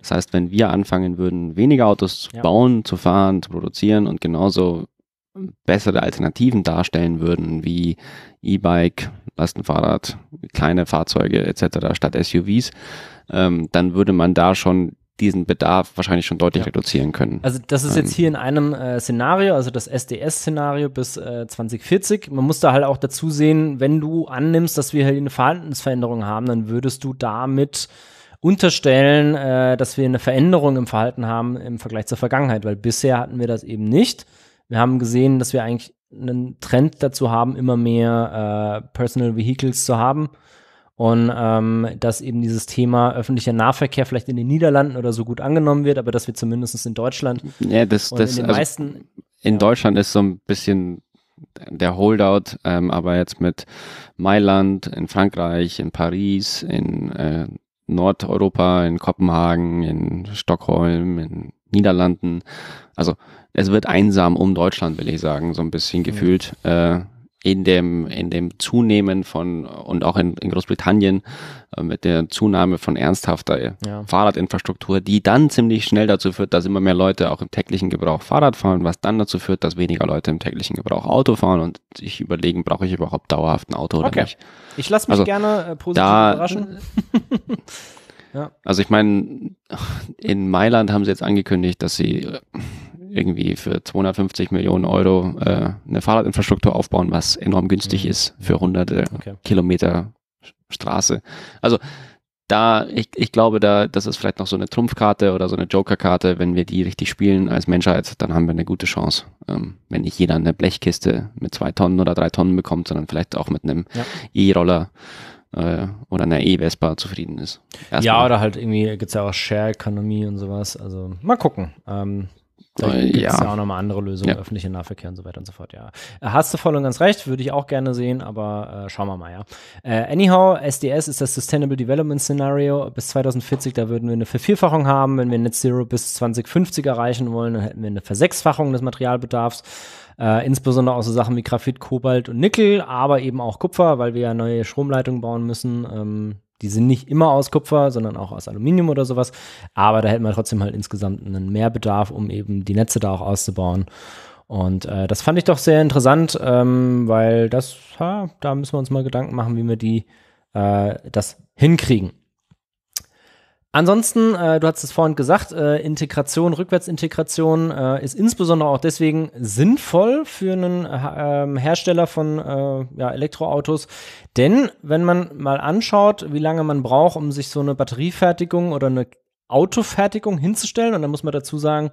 Das heißt, wenn wir anfangen würden, weniger Autos zu bauen, zu fahren, zu produzieren und genauso bessere Alternativen darstellen würden, wie E-Bike, Lastenfahrrad, kleine Fahrzeuge etc. statt SUVs, ähm, dann würde man da schon diesen Bedarf wahrscheinlich schon deutlich ja. reduzieren können. Also das ist jetzt ähm. hier in einem äh, Szenario, also das SDS-Szenario bis äh, 2040. Man muss da halt auch dazu sehen, wenn du annimmst, dass wir hier eine Verhaltensveränderung haben, dann würdest du damit unterstellen, äh, dass wir eine Veränderung im Verhalten haben im Vergleich zur Vergangenheit, weil bisher hatten wir das eben nicht. Wir haben gesehen, dass wir eigentlich einen Trend dazu haben, immer mehr äh, Personal Vehicles zu haben und ähm, dass eben dieses Thema öffentlicher Nahverkehr vielleicht in den Niederlanden oder so gut angenommen wird, aber dass wir zumindest in Deutschland ja, das, und in den also meisten. In ja. Deutschland ist so ein bisschen der Holdout, ähm, aber jetzt mit Mailand, in Frankreich, in Paris, in äh, Nordeuropa, in Kopenhagen, in Stockholm, in Niederlanden. Also es wird einsam um Deutschland, will ich sagen, so ein bisschen gefühlt. Ja. Äh, in dem, in dem Zunehmen von und auch in, in Großbritannien äh, mit der Zunahme von ernsthafter äh, ja. Fahrradinfrastruktur, die dann ziemlich schnell dazu führt, dass immer mehr Leute auch im täglichen Gebrauch Fahrrad fahren, was dann dazu führt, dass weniger Leute im täglichen Gebrauch Auto fahren und sich überlegen, brauche ich überhaupt dauerhaft ein Auto okay. oder nicht. Ich lasse mich also, gerne äh, positiv da, überraschen. ja. Also ich meine, in Mailand haben sie jetzt angekündigt, dass sie äh, irgendwie für 250 Millionen Euro äh, eine Fahrradinfrastruktur aufbauen, was enorm günstig mhm. ist für hunderte okay. Kilometer Straße. Also da, ich, ich glaube, da, das ist vielleicht noch so eine Trumpfkarte oder so eine Jokerkarte. Wenn wir die richtig spielen als Menschheit, dann haben wir eine gute Chance. Ähm, wenn nicht jeder eine Blechkiste mit zwei Tonnen oder drei Tonnen bekommt, sondern vielleicht auch mit einem ja. E-Roller äh, oder einer E-Vespa zufrieden ist. Erstmal. Ja, oder halt irgendwie gibt es ja auch Share-Economy und sowas. Also mal gucken. Ähm, da ja. Äh, gibt ja. ja auch nochmal andere Lösungen, ja. öffentliche Nahverkehr und so weiter und so fort, ja. Äh, hast du voll und ganz recht, würde ich auch gerne sehen, aber äh, schauen wir mal, ja. Äh, anyhow, SDS ist das Sustainable Development Scenario. Bis 2040, da würden wir eine Vervierfachung haben. Wenn wir Net Zero bis 2050 erreichen wollen, dann hätten wir eine Versechsfachung des Materialbedarfs. Äh, insbesondere auch so Sachen wie Graphit, Kobalt und Nickel, aber eben auch Kupfer, weil wir ja neue Stromleitungen bauen müssen. Ähm, die sind nicht immer aus Kupfer, sondern auch aus Aluminium oder sowas. Aber da hätten wir trotzdem halt insgesamt einen Mehrbedarf, um eben die Netze da auch auszubauen. Und äh, das fand ich doch sehr interessant, ähm, weil das, ha, da müssen wir uns mal Gedanken machen, wie wir die, äh, das hinkriegen. Ansonsten, äh, du hast es vorhin gesagt, äh, Integration, Rückwärtsintegration äh, ist insbesondere auch deswegen sinnvoll für einen äh, ähm, Hersteller von äh, ja, Elektroautos. Denn wenn man mal anschaut, wie lange man braucht, um sich so eine Batteriefertigung oder eine Autofertigung hinzustellen, und dann muss man dazu sagen,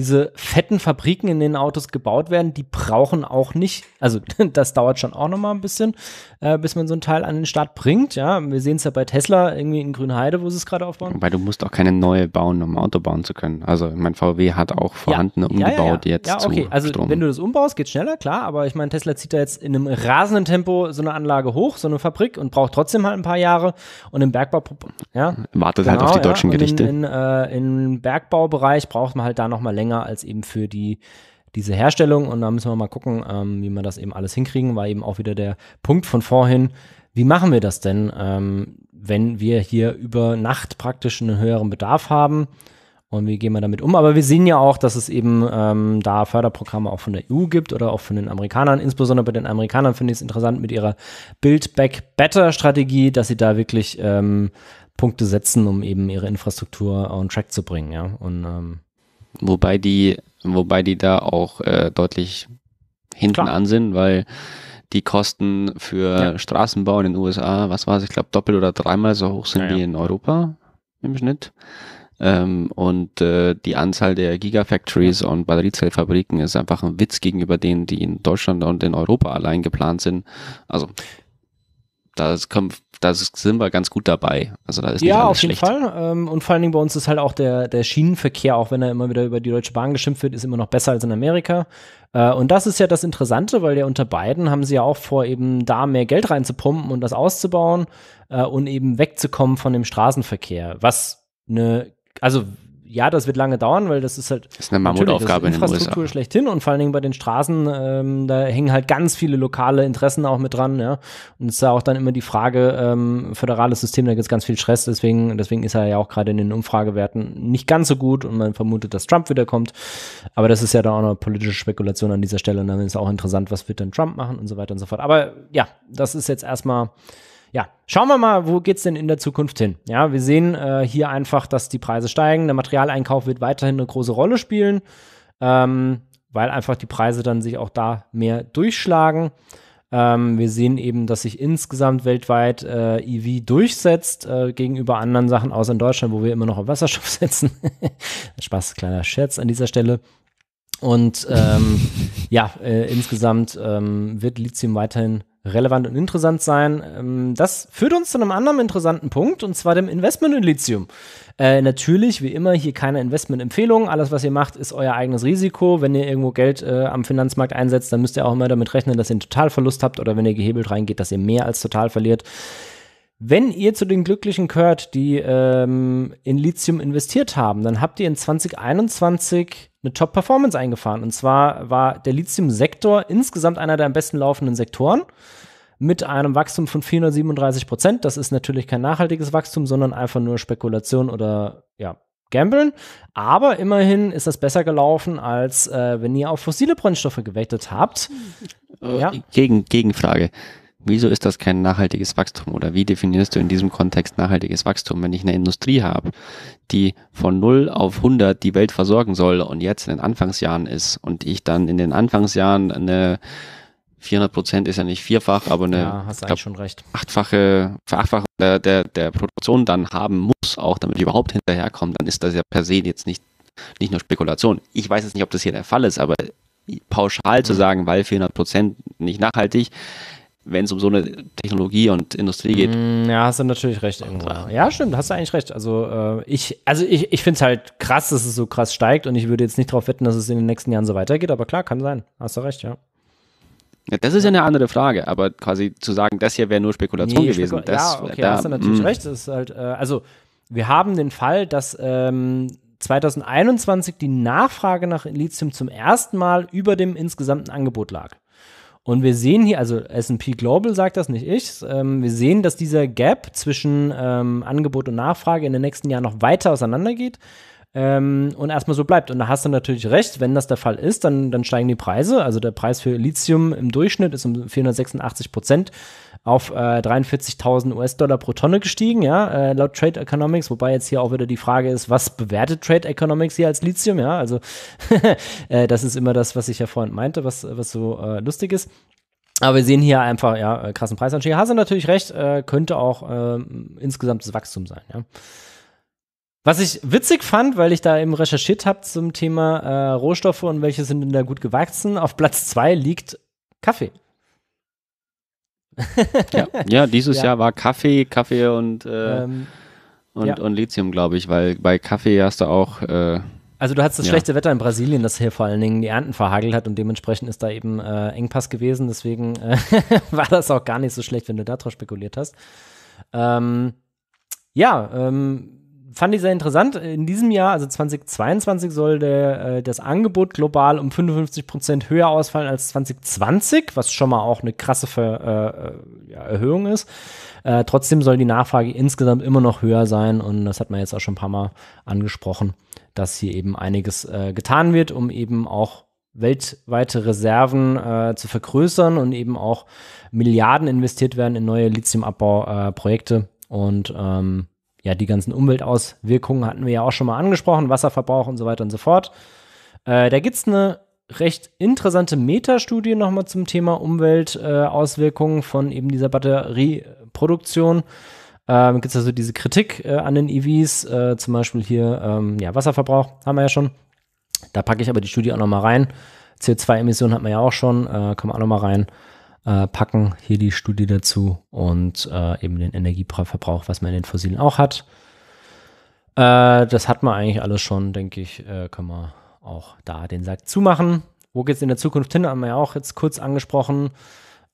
diese fetten Fabriken, in denen Autos gebaut werden, die brauchen auch nicht, also das dauert schon auch noch mal ein bisschen, äh, bis man so ein Teil an den Start bringt. Ja, wir sehen es ja bei Tesla irgendwie in Grünheide, wo sie es gerade aufbauen. Wobei du musst auch keine neue bauen, um ein Auto bauen zu können. Also mein VW hat auch vorhandene ja, umgebaut ja, ja, jetzt ja, okay. also Strom. wenn du das umbaust, geht schneller, klar. Aber ich meine, Tesla zieht da jetzt in einem rasenden Tempo so eine Anlage hoch, so eine Fabrik und braucht trotzdem halt ein paar Jahre. Und im Bergbau, ja, wartet genau, halt auf genau, die deutschen Gerichte. Äh, Im äh, Bergbaubereich braucht man halt da noch mal länger länger als eben für die diese Herstellung und da müssen wir mal gucken, ähm, wie wir das eben alles hinkriegen, war eben auch wieder der Punkt von vorhin. Wie machen wir das denn, ähm, wenn wir hier über Nacht praktisch einen höheren Bedarf haben und wie gehen wir damit um? Aber wir sehen ja auch, dass es eben ähm, da Förderprogramme auch von der EU gibt oder auch von den Amerikanern. Insbesondere bei den Amerikanern finde ich es interessant mit ihrer Build Back Better Strategie, dass sie da wirklich ähm, Punkte setzen, um eben ihre Infrastruktur on track zu bringen. Ja? Und ähm, Wobei die, wobei die da auch äh, deutlich hinten Klar. an sind, weil die Kosten für ja. Straßenbau in den USA, was war es, ich glaube, doppelt oder dreimal so hoch sind ja, ja. wie in Europa im Schnitt. Ähm, und äh, die Anzahl der Gigafactories und Batteriezellfabriken ist einfach ein Witz gegenüber denen, die in Deutschland und in Europa allein geplant sind. Also das kommt da sind wir ganz gut dabei. Also da ist ja, auf jeden Fall. Ähm, und vor allen Dingen bei uns ist halt auch der, der Schienenverkehr, auch wenn er immer wieder über die Deutsche Bahn geschimpft wird, ist immer noch besser als in Amerika. Äh, und das ist ja das Interessante, weil ja unter beiden haben sie ja auch vor, eben da mehr Geld reinzupumpen und das auszubauen äh, und eben wegzukommen von dem Straßenverkehr. Was eine, also ja, das wird lange dauern, weil das ist halt das ist eine Mammutaufgabe das ist Infrastruktur in den USA. schlechthin und vor allen Dingen bei den Straßen, ähm, da hängen halt ganz viele lokale Interessen auch mit dran, ja. Und es ist ja auch dann immer die Frage, ähm, föderales System, da gibt es ganz viel Stress, deswegen, deswegen ist er ja auch gerade in den Umfragewerten nicht ganz so gut und man vermutet, dass Trump wiederkommt. Aber das ist ja da auch eine politische Spekulation an dieser Stelle und dann ist auch interessant, was wird denn Trump machen und so weiter und so fort. Aber ja, das ist jetzt erstmal ja, schauen wir mal, wo geht es denn in der Zukunft hin? Ja, wir sehen äh, hier einfach, dass die Preise steigen. Der Materialeinkauf wird weiterhin eine große Rolle spielen, ähm, weil einfach die Preise dann sich auch da mehr durchschlagen. Ähm, wir sehen eben, dass sich insgesamt weltweit äh, EV durchsetzt äh, gegenüber anderen Sachen, außer in Deutschland, wo wir immer noch auf Wasserstoff setzen. Spaß, kleiner Scherz an dieser Stelle. Und ähm, ja, äh, insgesamt ähm, wird Lithium weiterhin relevant und interessant sein. Ähm, das führt uns zu einem anderen interessanten Punkt, und zwar dem Investment in Lithium. Äh, natürlich, wie immer, hier keine Investmentempfehlung. Alles, was ihr macht, ist euer eigenes Risiko. Wenn ihr irgendwo Geld äh, am Finanzmarkt einsetzt, dann müsst ihr auch immer damit rechnen, dass ihr einen Totalverlust habt oder wenn ihr gehebelt reingeht, dass ihr mehr als total verliert. Wenn ihr zu den Glücklichen gehört, die ähm, in Lithium investiert haben, dann habt ihr in 2021 eine Top-Performance eingefahren. Und zwar war der Lithium-Sektor insgesamt einer der am besten laufenden Sektoren mit einem Wachstum von 437 Prozent. Das ist natürlich kein nachhaltiges Wachstum, sondern einfach nur Spekulation oder ja, Gambeln. Aber immerhin ist das besser gelaufen, als äh, wenn ihr auf fossile Brennstoffe gewettet habt. Äh, ja. Gegen, Gegenfrage. Wieso ist das kein nachhaltiges Wachstum? Oder wie definierst du in diesem Kontext nachhaltiges Wachstum, wenn ich eine Industrie habe, die von 0 auf 100 die Welt versorgen soll und jetzt in den Anfangsjahren ist und ich dann in den Anfangsjahren eine 400 Prozent ist ja nicht vierfach, aber eine ja, glaub, achtfache Verachfachung der, der, der Produktion dann haben muss, auch damit die überhaupt hinterherkommen, dann ist das ja per se jetzt nicht, nicht nur Spekulation. Ich weiß jetzt nicht, ob das hier der Fall ist, aber pauschal zu sagen, weil 400 Prozent nicht nachhaltig, wenn es um so eine Technologie und Industrie geht. Mm, ja, hast du natürlich recht. Irgendwo. Ja, stimmt, hast du eigentlich recht. Also äh, ich, also ich, ich finde es halt krass, dass es so krass steigt und ich würde jetzt nicht darauf wetten, dass es in den nächsten Jahren so weitergeht, aber klar, kann sein. Hast du recht, ja. ja das ist ja eine andere Frage, aber quasi zu sagen, das hier wäre nur Spekulation nee, gewesen. Spekul das, ja, okay, da, hast du hm. natürlich mh. recht. Das ist halt, äh, also wir haben den Fall, dass ähm, 2021 die Nachfrage nach Lithium zum ersten Mal über dem insgesamten Angebot lag. Und wir sehen hier, also SP Global sagt das nicht ich, ähm, wir sehen, dass dieser Gap zwischen ähm, Angebot und Nachfrage in den nächsten Jahren noch weiter auseinandergeht ähm, und erstmal so bleibt. Und da hast du natürlich recht, wenn das der Fall ist, dann, dann steigen die Preise. Also der Preis für Lithium im Durchschnitt ist um 486 Prozent auf äh, 43.000 US-Dollar pro Tonne gestiegen, ja, äh, laut Trade Economics, wobei jetzt hier auch wieder die Frage ist, was bewertet Trade Economics hier als Lithium, ja, also äh, das ist immer das, was ich ja vorhin meinte, was, was so äh, lustig ist. Aber wir sehen hier einfach, ja, äh, krassen Preisanstieg. Hast du natürlich recht, äh, könnte auch ähm, insgesamt das Wachstum sein, ja. Was ich witzig fand, weil ich da eben recherchiert habe zum Thema äh, Rohstoffe und welche sind denn da gut gewachsen, auf Platz 2 liegt Kaffee ja, ja, dieses ja. Jahr war Kaffee, Kaffee und, äh, ähm, und, ja. und Lithium, glaube ich, weil bei Kaffee hast du auch. Äh, also du hattest das ja. schlechte Wetter in Brasilien, das hier vor allen Dingen die Ernten verhagelt hat und dementsprechend ist da eben äh, Engpass gewesen. Deswegen äh, war das auch gar nicht so schlecht, wenn du darauf spekuliert hast. Ähm, ja, ähm, fand ich sehr interessant. In diesem Jahr, also 2022, soll der, äh, das Angebot global um 55 Prozent höher ausfallen als 2020, was schon mal auch eine krasse Ver, äh, äh, ja, Erhöhung ist. Äh, trotzdem soll die Nachfrage insgesamt immer noch höher sein und das hat man jetzt auch schon ein paar Mal angesprochen, dass hier eben einiges äh, getan wird, um eben auch weltweite Reserven äh, zu vergrößern und eben auch Milliarden investiert werden in neue Lithiumabbauprojekte. Äh, und ähm, ja, die ganzen Umweltauswirkungen hatten wir ja auch schon mal angesprochen, Wasserverbrauch und so weiter und so fort. Äh, da gibt es eine recht interessante Metastudie nochmal zum Thema Umweltauswirkungen äh, von eben dieser Batterieproduktion. Ähm, gibt es also diese Kritik äh, an den EVs, äh, zum Beispiel hier, ähm, ja, Wasserverbrauch haben wir ja schon. Da packe ich aber die Studie auch nochmal rein. CO2-Emissionen hat man ja auch schon, äh, kommen auch nochmal rein äh, packen. Hier die Studie dazu und äh, eben den Energieverbrauch, was man in den Fossilen auch hat. Äh, das hat man eigentlich alles schon, denke ich, äh, können wir auch da den Sack zumachen. Wo geht es in der Zukunft hin? Haben wir ja auch jetzt kurz angesprochen.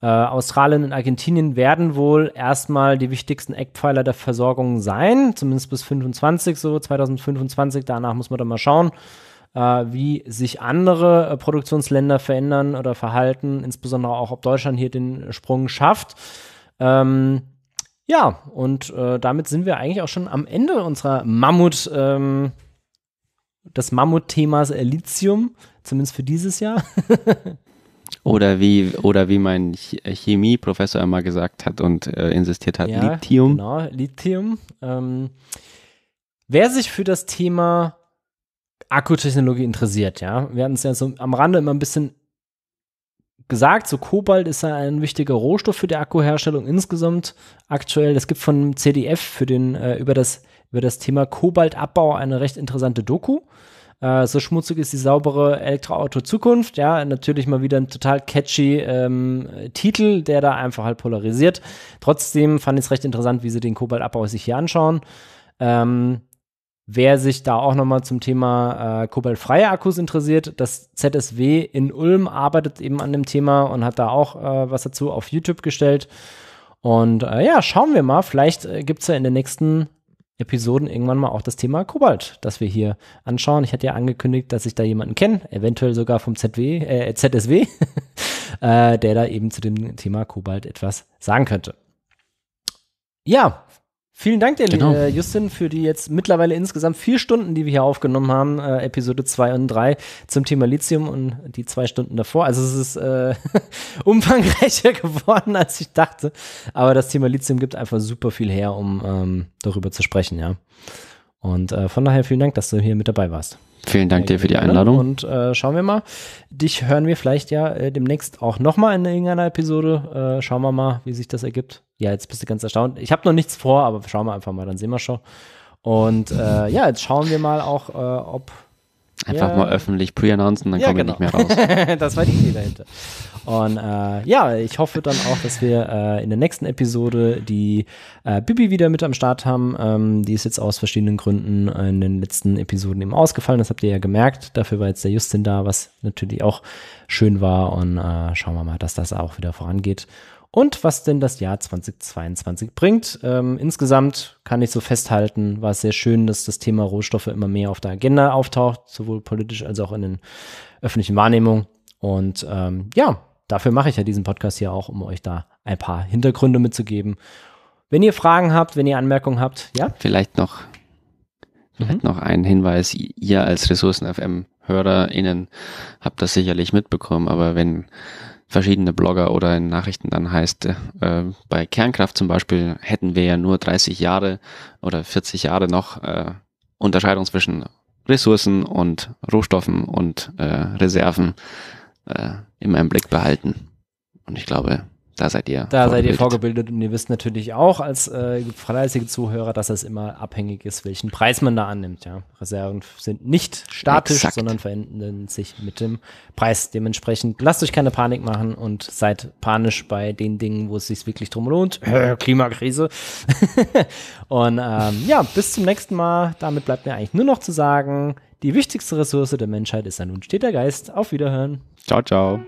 Äh, Australien und Argentinien werden wohl erstmal die wichtigsten Eckpfeiler der Versorgung sein, zumindest bis 2025, so 2025. Danach muss man dann mal schauen äh, wie sich andere äh, Produktionsländer verändern oder verhalten, insbesondere auch, ob Deutschland hier den Sprung schafft. Ähm, ja, und äh, damit sind wir eigentlich auch schon am Ende unserer Mammut, ähm, des Mammut-Themas äh, Lithium, zumindest für dieses Jahr. oder wie, oder wie mein Chemieprofessor immer gesagt hat und äh, insistiert hat, ja, Lithium. Genau, Lithium. Ähm, wer sich für das Thema Akkutechnologie interessiert, ja. Wir hatten es ja so am Rande immer ein bisschen gesagt, so Kobalt ist ja ein wichtiger Rohstoff für die Akkuherstellung insgesamt aktuell. Es gibt von CDF für den, äh, über, das, über das Thema Kobaltabbau eine recht interessante Doku. Äh, so schmutzig ist die saubere Elektroauto-Zukunft. Ja, natürlich mal wieder ein total catchy ähm, Titel, der da einfach halt polarisiert. Trotzdem fand ich es recht interessant, wie sie den Kobaltabbau sich hier anschauen. Ähm, Wer sich da auch nochmal zum Thema äh, kobaltfreie Akkus interessiert, das ZSW in Ulm arbeitet eben an dem Thema und hat da auch äh, was dazu auf YouTube gestellt. Und äh, ja, schauen wir mal. Vielleicht äh, gibt es ja in den nächsten Episoden irgendwann mal auch das Thema Kobalt, das wir hier anschauen. Ich hatte ja angekündigt, dass ich da jemanden kenne, eventuell sogar vom ZW, äh, ZSW, äh, der da eben zu dem Thema Kobalt etwas sagen könnte. Ja, Vielen Dank dir, genau. Justin, für die jetzt mittlerweile insgesamt vier Stunden, die wir hier aufgenommen haben, äh, Episode 2 und 3 zum Thema Lithium und die zwei Stunden davor. Also es ist äh, umfangreicher geworden, als ich dachte. Aber das Thema Lithium gibt einfach super viel her, um ähm, darüber zu sprechen, ja. Und äh, von daher vielen Dank, dass du hier mit dabei warst. Vielen Dank dir für die Einladung. Und äh, schauen wir mal. Dich hören wir vielleicht ja äh, demnächst auch nochmal in irgendeiner Episode. Äh, schauen wir mal, wie sich das ergibt. Ja, jetzt bist du ganz erstaunt. Ich habe noch nichts vor, aber schauen wir einfach mal, dann sehen wir schon. Und äh, ja, jetzt schauen wir mal auch, äh, ob Einfach ja. mal öffentlich pre-announcen, dann ja, kommen wir genau. nicht mehr raus. das war die Idee dahinter. Und äh, ja, ich hoffe dann auch, dass wir äh, in der nächsten Episode die äh, Bibi wieder mit am Start haben. Ähm, die ist jetzt aus verschiedenen Gründen in den letzten Episoden eben ausgefallen. Das habt ihr ja gemerkt. Dafür war jetzt der Justin da, was natürlich auch schön war. Und äh, schauen wir mal, dass das auch wieder vorangeht und was denn das Jahr 2022 bringt. Ähm, insgesamt kann ich so festhalten, war es sehr schön, dass das Thema Rohstoffe immer mehr auf der Agenda auftaucht, sowohl politisch als auch in den öffentlichen Wahrnehmungen. Und ähm, ja, dafür mache ich ja diesen Podcast hier auch, um euch da ein paar Hintergründe mitzugeben. Wenn ihr Fragen habt, wenn ihr Anmerkungen habt, ja? Vielleicht noch, vielleicht mhm. noch ein Hinweis. Ihr als Ressourcen FM HörerInnen habt das sicherlich mitbekommen, aber wenn verschiedene Blogger oder in Nachrichten dann heißt, äh, bei Kernkraft zum Beispiel hätten wir ja nur 30 Jahre oder 40 Jahre noch äh, Unterscheidung zwischen Ressourcen und Rohstoffen und äh, Reserven äh, immer im Blick behalten. Und ich glaube, da seid ihr. Da seid ihr vorgebildet und ihr wisst natürlich auch als äh, fleißige Zuhörer, dass es immer abhängig ist, welchen Preis man da annimmt. Ja. Reserven sind nicht statisch, Exakt. sondern verändern sich mit dem Preis. Dementsprechend lasst euch keine Panik machen und seid panisch bei den Dingen, wo es sich wirklich drum lohnt. Klimakrise. und ähm, ja, bis zum nächsten Mal. Damit bleibt mir eigentlich nur noch zu sagen, die wichtigste Ressource der Menschheit ist ein unsteter Geist. Auf Wiederhören. Ciao, ciao.